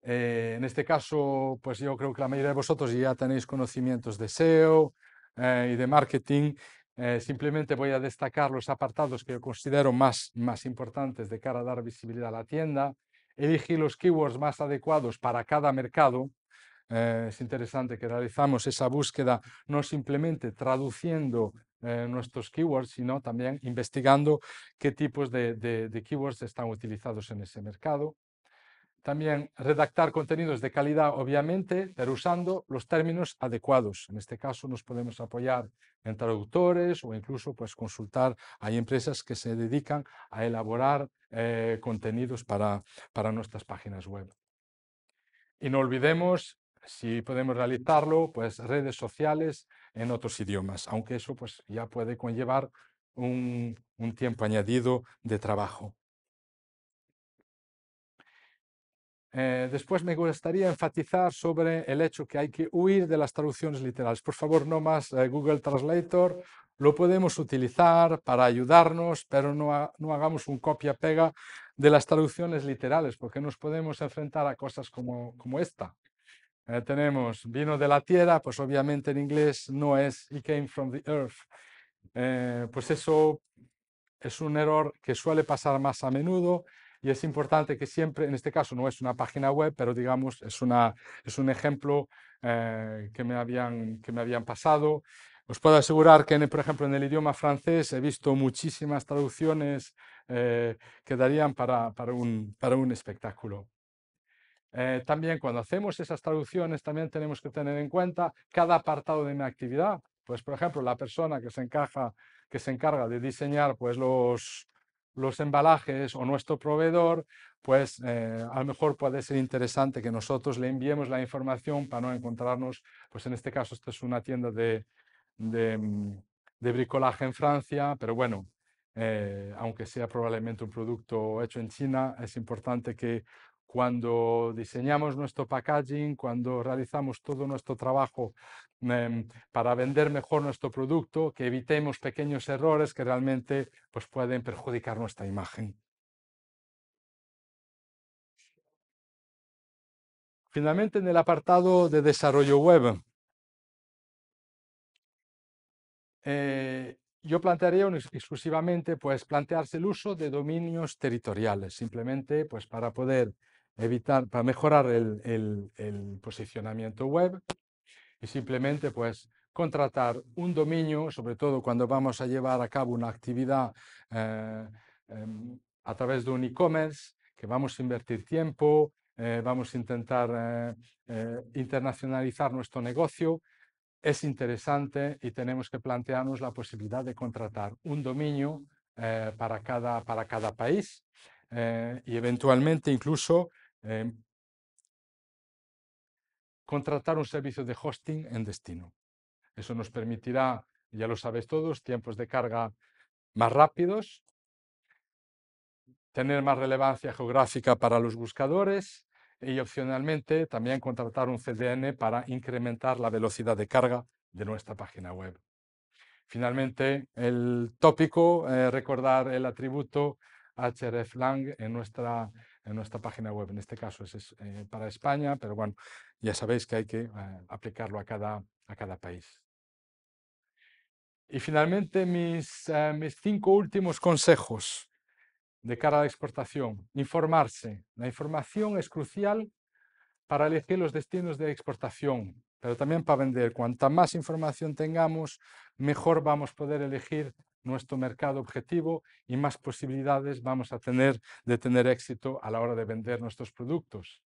B: Eh, en este caso, pues yo creo que la mayoría de vosotros ya tenéis conocimientos de SEO eh, y de marketing. Eh, simplemente voy a destacar los apartados que yo considero más, más importantes de cara a dar visibilidad a la tienda. Elegir los keywords más adecuados para cada mercado. es interesante que realizamos esa búsqueda no simplemente traduciendo eh, nuestros keywords, sino también investigando qué tipos de, keywords están utilizados en ese mercado. También redactar contenidos de calidad, obviamente, pero usando los términos adecuados. En este caso nos podemos apoyar en traductores o incluso pues, consultar. Hay empresas que se dedican a elaborar eh, contenidos para, para nuestras páginas web. Y no olvidemos, si podemos realizarlo, pues redes sociales, en otros idiomas, aunque eso pues, ya puede conllevar un, tiempo añadido de trabajo. Eh, después me gustaría enfatizar sobre el hecho que hay que huir de las traducciones literales. Por favor, no más eh, Google Translator. Lo podemos utilizar para ayudarnos, pero no, hagamos un copia-pega de las traducciones literales, porque nos podemos enfrentar a cosas como esta. Eh, tenemos vino de la tierra, pues obviamente en inglés no es He came from the earth. Eh, pues eso es un error que suele pasar más a menudo y es importante que siempre, en este caso no es una página web, pero digamos es, un ejemplo eh, que, me habían, pasado. Os puedo asegurar que, en, por ejemplo, en el idioma francés he visto muchísimas traducciones que darían para un espectáculo. Eh, también cuando hacemos esas traducciones también tenemos que tener en cuenta cada apartado de mi actividad. Pues por ejemplo, la persona que se, encaja, que se encarga de diseñar pues, los, los embalajes o nuestro proveedor, pues eh, a lo mejor puede ser interesante que nosotros le enviemos la información para no encontrarnos, pues en este caso esto es una tienda de, mm, bricolaje en Francia, pero bueno, eh, aunque sea probablemente un producto hecho en China, es importante que cuando diseñamos nuestro packaging, cuando realizamos todo nuestro trabajo em, para vender mejor nuestro producto, que evitemos pequeños errores que realmente pues, pueden perjudicar nuestra imagen. Finalmente, en el apartado de desarrollo web, eh, yo plantearía exclusivamente pues, plantearse el uso de dominios territoriales, simplemente pues, para poder evitar, para mejorar el, posicionamiento web y simplemente pues contratar un dominio, sobre todo cuando vamos a llevar a cabo una actividad eh, em, a través de un e-commerce, que vamos a invertir tiempo, eh, vamos a intentar eh, internacionalizar nuestro negocio, es interesante y tenemos que plantearnos la posibilidad de contratar un dominio para, cada, para cada país y eventualmente incluso Em, contratar un servicio de hosting en destino. Eso nos permitirá, ya lo sabéis todos, tiempos de carga más rápidos, tener más relevancia geográfica para los buscadores y opcionalmente también contratar un CDN para incrementar la velocidad de carga de nuestra página web. Finalmente, el tópico, eh, recordar el atributo hreflang en nuestra en nuestra página web. En este caso es, eh, para España, pero bueno, ya sabéis que hay que eh, aplicarlo a cada, a cada país. Y finalmente, mis, eh, mis cinco últimos consejos de cara a la exportación. Informarse. La información es crucial para elegir los destinos de exportación, pero también para vender. Cuanta más información tengamos, mejor vamos a poder elegir nuestro mercado objetivo y más posibilidades vamos a tener de tener éxito a la hora de vender nuestros productos.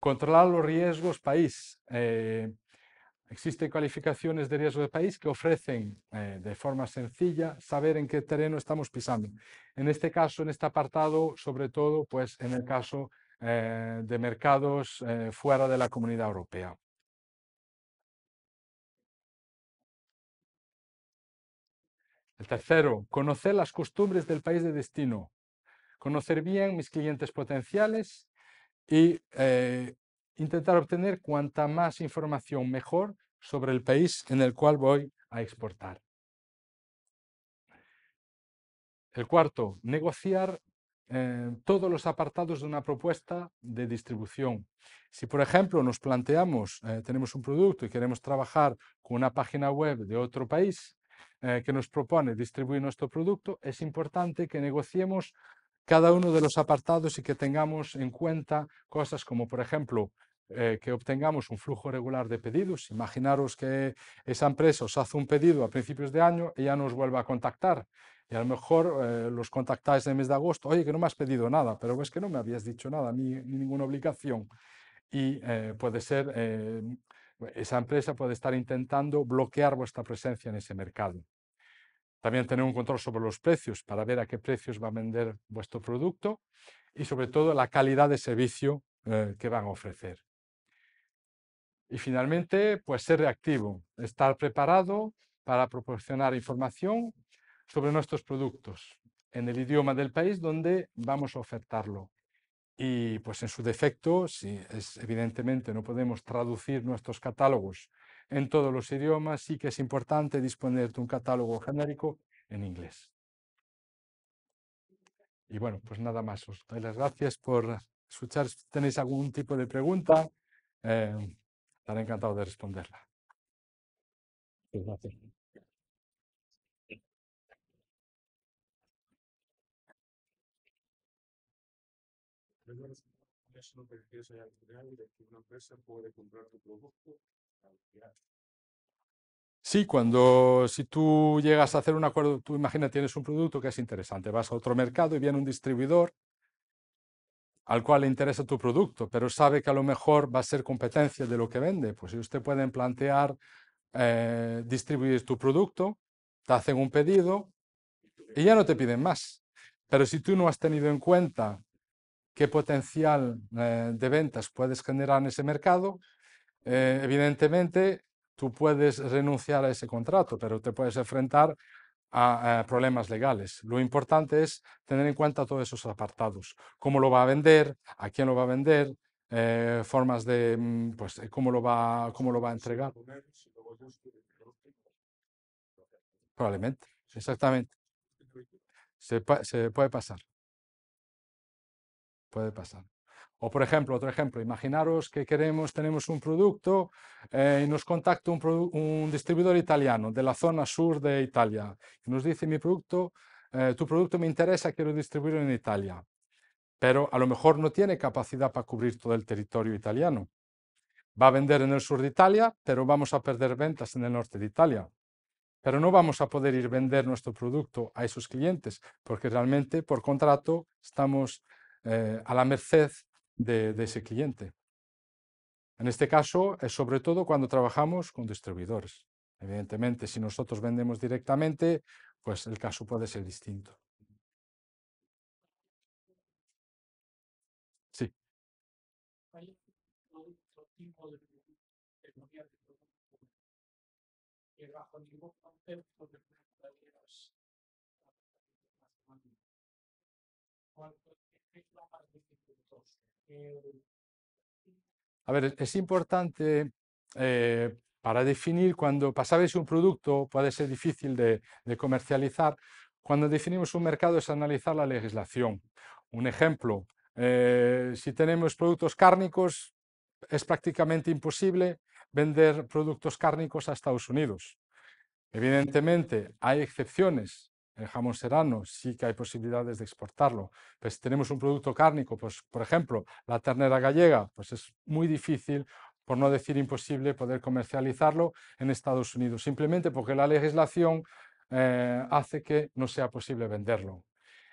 B: Controlar los riesgos país. Eh, existen cualificaciones de riesgo de país que ofrecen eh, de forma sencilla saber en qué terreno estamos pisando. En este caso, en este apartado, sobre todo, pues en el caso eh, de mercados fuera de la comunidad europea. El tercero, conocer las costumbres del país de destino. Conocer bien mis clientes potenciales y eh, intentar obtener cuanta más información mejor sobre el país en el cual voy a exportar. El cuarto, negociar eh, todos los apartados de una propuesta de distribución. Si, por ejemplo, nos planteamos, eh, tenemos un producto y queremos trabajar con una página web de otro país, eh, que nos propone distribuir nuestro producto, es importante que negociemos cada uno de los apartados y que tengamos en cuenta cosas como, por ejemplo, eh, que obtengamos un flujo regular de pedidos. Imaginaros que esa empresa os hace un pedido a principios de año, y ya nos vuelve a contactar y a lo mejor eh, los contactáis en el mes de agosto, oye, que no me has pedido nada, pero es que no me habías dicho nada, ni, ninguna obligación. Y puede ser esa empresa puede estar intentando bloquear vuestra presencia en ese mercado. También tener un control sobre los precios para ver a qué precios va a vender vuestro producto y sobre todo la calidad de servicio eh, que van a ofrecer. Y finalmente, pues ser reactivo, estar preparado para proporcionar información sobre nuestros productos en el idioma del país donde vamos a ofertarlo y pues en su defecto, si es, evidentemente no podemos traducir nuestros catálogos en todos los idiomas, sí que es importante disponer de un catálogo genérico en inglés. Y bueno, pues nada más. Os doy las gracias por escuchar. Si tenéis algún tipo de pregunta, eh, estaré encantado de responderla. Gracias. Sí, cuando si tú llegas a hacer un acuerdo, tú imagina tienes un producto que es interesante, vas a otro mercado y viene un distribuidor al cual le interesa tu producto, pero sabe que a lo mejor va a ser competencia de lo que vende, pues ellos te pueden plantear eh, distribuir tu producto, te hacen un pedido y ya no te piden más. Pero si tú no has tenido en cuenta qué potencial eh, de ventas puedes generar en ese mercado. Eh, evidentemente, tú puedes renunciar a ese contrato, pero te puedes enfrentar a, problemas legales. Lo importante es tener en cuenta todos esos apartados. ¿Cómo lo va a vender? ¿A quién lo va a vender? Eh, formas de mm, pues, cómo lo va cómo lo va a entregar. Probablemente, exactamente. se puede pasar. Puede pasar. O por ejemplo, otro ejemplo, imaginaros que queremos, tenemos un producto eh, y nos contacta un, distribuidor italiano de la zona sur de Italia y nos dice mi producto, eh, tu producto me interesa, quiero distribuirlo en Italia. Pero a lo mejor no tiene capacidad para cubrir todo el territorio italiano. Va a vender en el sur de Italia, pero vamos a perder ventas en el norte de Italia. Pero no vamos a poder ir vender nuestro producto a esos clientes porque realmente por contrato estamos eh, a la merced de, de ese cliente. En este caso es sobre todo cuando trabajamos con distribuidores. Evidentemente, si nosotros vendemos directamente, pues el caso puede ser distinto. Sí. A ver, es importante eh, para definir cuando pasáis un producto puede ser difícil de, comercializar. Cuando definimos un mercado es analizar la legislación. Un ejemplo, eh, si tenemos productos cárnicos, es prácticamente imposible vender productos cárnicos a Estados Unidos. Evidentemente, hay excepciones el jamón serrano, sí que hay posibilidades de exportarlo. Pues si tenemos un producto cárnico, pues por ejemplo, la ternera gallega, pues es muy difícil, por no decir imposible, poder comercializarlo en Estados Unidos, simplemente porque la legislación eh, hace que no sea posible venderlo.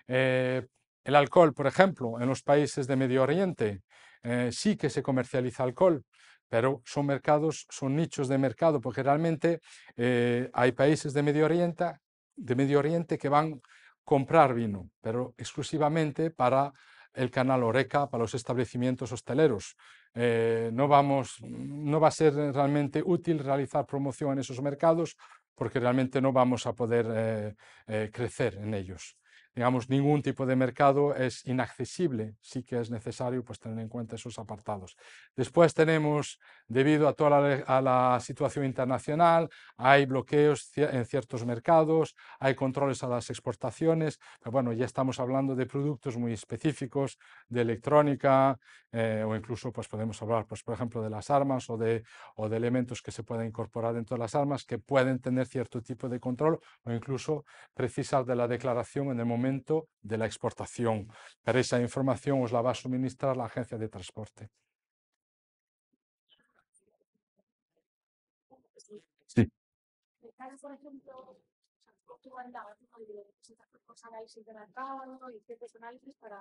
B: Eh, el alcohol, por ejemplo, en los países de Medio Oriente, eh, sí que se comercializa alcohol, pero son mercados, son nichos de mercado, porque realmente hay países de Medio Oriente de Medio Oriente que van a comprar vino, pero exclusivamente para el canal Oreca, para los establecimientos hosteleros. Eh, no, vamos, no va a ser realmente útil realizar promoción en esos mercados porque realmente no vamos a poder eh, eh, crecer en ellos digamos, ningún tipo de mercado es inaccesible, sí que es necesario pues, tener en cuenta esos apartados. Después tenemos, debido a toda la, a la situación internacional, hay bloqueos en ciertos mercados, hay controles a las exportaciones, pero bueno, ya estamos hablando de productos muy específicos, de electrónica, eh, o incluso pues, podemos hablar, pues, por ejemplo, de las armas o de, o de elementos que se pueden incorporar dentro de las armas que pueden tener cierto tipo de control o incluso precisar de la declaración en el momento momento de la exportación. Pero esa información os la va a suministrar la agencia de transporte.
A: Sí.
C: Por ejemplo, tú mandabas los análisis de mercado y ciertos análisis para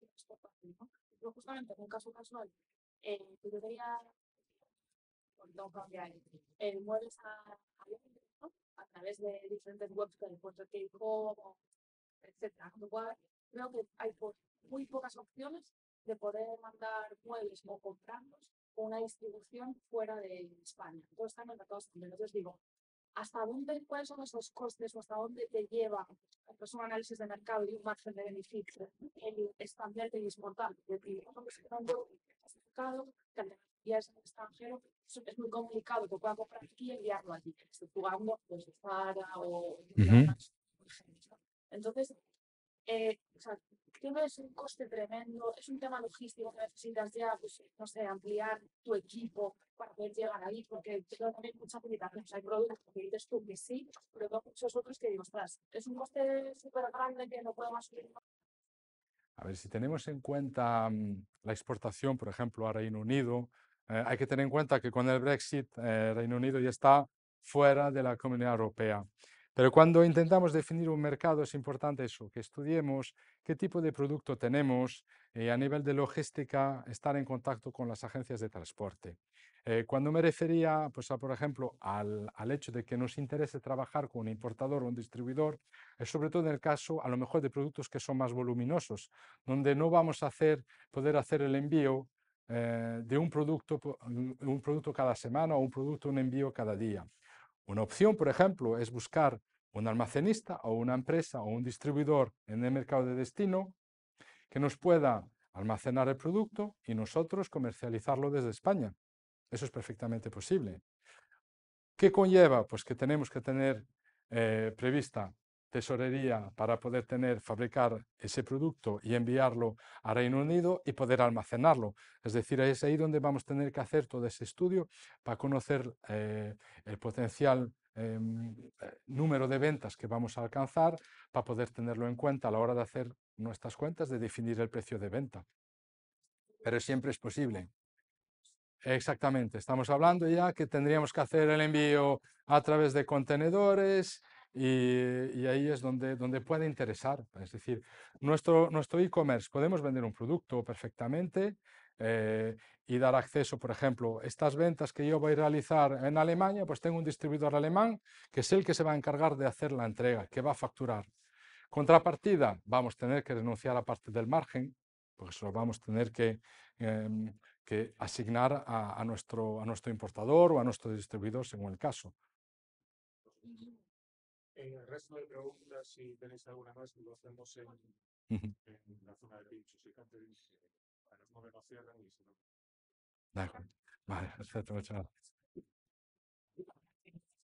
C: exportación. ¿no? justamente en un caso casual, eh, tú deberías no cambiar el mueble a, a través de diferentes webs que el puerto que o etcétera. Con lo cual, creo que hay muy pocas opciones de poder mandar muebles o comprarlos con una distribución fuera de España. Entonces, están en Entonces, digo, ¿hasta dónde, cuáles son esos costes o hasta dónde te lleva pues, un análisis de mercado y un margen de beneficio el expandirte y porque Es decir, mercado, que ya es extranjero, es muy complicado que pueda comprar aquí y enviarlo allí. Si jugando, pues, Zara o... Entonces, eh, o es un coste tremendo, es un tema logístico que necesitas ya, pues, no sé, ampliar tu equipo para poder llegar ahí, porque que también muchas publicaciones, hay productos que dices tú que sí, pero hay muchos otros que digamos, ostras, es un coste súper grande que no podemos más subir.
B: A ver, si tenemos en cuenta mm, la exportación, por ejemplo, a Reino Unido, eh, hay que tener en cuenta que con el Brexit, eh, Reino Unido ya está fuera de la Comunidad Europea. Pero cuando intentamos definir un mercado es importante eso, que estudiemos qué tipo de producto tenemos eh, a nivel de logística, estar en contacto con las agencias de transporte. Eh, cuando me refería, pues, por ejemplo, al, al, hecho de que nos interese trabajar con un importador o un distribuidor, es sobre todo en el caso, a lo mejor, de productos que son más voluminosos, donde no vamos a hacer, poder hacer el envío eh, de un producto, un producto cada semana o un producto, un envío cada día. Una opción, por ejemplo, es buscar un almacenista o una empresa o un distribuidor en el mercado de destino que nos pueda almacenar el producto y nosotros comercializarlo desde España. Eso es perfectamente posible. ¿Qué conlleva? Pues que tenemos que tener eh, prevista tesorería para poder tener, fabricar ese producto y enviarlo a Reino Unido y poder almacenarlo. Es decir, es ahí donde vamos a tener que hacer todo ese estudio para conocer eh, el potencial em, número de ventas que vamos a alcanzar, para poder tenerlo en cuenta a la hora de hacer nuestras cuentas, de definir el precio de venta. Pero siempre es posible. Exactamente, estamos hablando ya que tendríamos que hacer el envío a través de contenedores, y, ahí es donde, donde puede interesar. Es decir, nuestro, nuestro e-commerce, podemos vender un producto perfectamente eh, y dar acceso, por ejemplo, estas ventas que yo voy a realizar en Alemania, pues tengo un distribuidor alemán que es el que se va a encargar de hacer la entrega, que va a facturar. Contrapartida, vamos a tener que renunciar a parte del margen, pues eso vamos a tener em, que, asignar a, a, nuestro, a nuestro importador o a nuestro distribuidor, según el caso.
C: En el resto de preguntas, si tenéis alguna más, lo hacemos en, la zona de pinchos y canterines. A las 9 nos cierran y se
A: Vale, hasta luego, chao.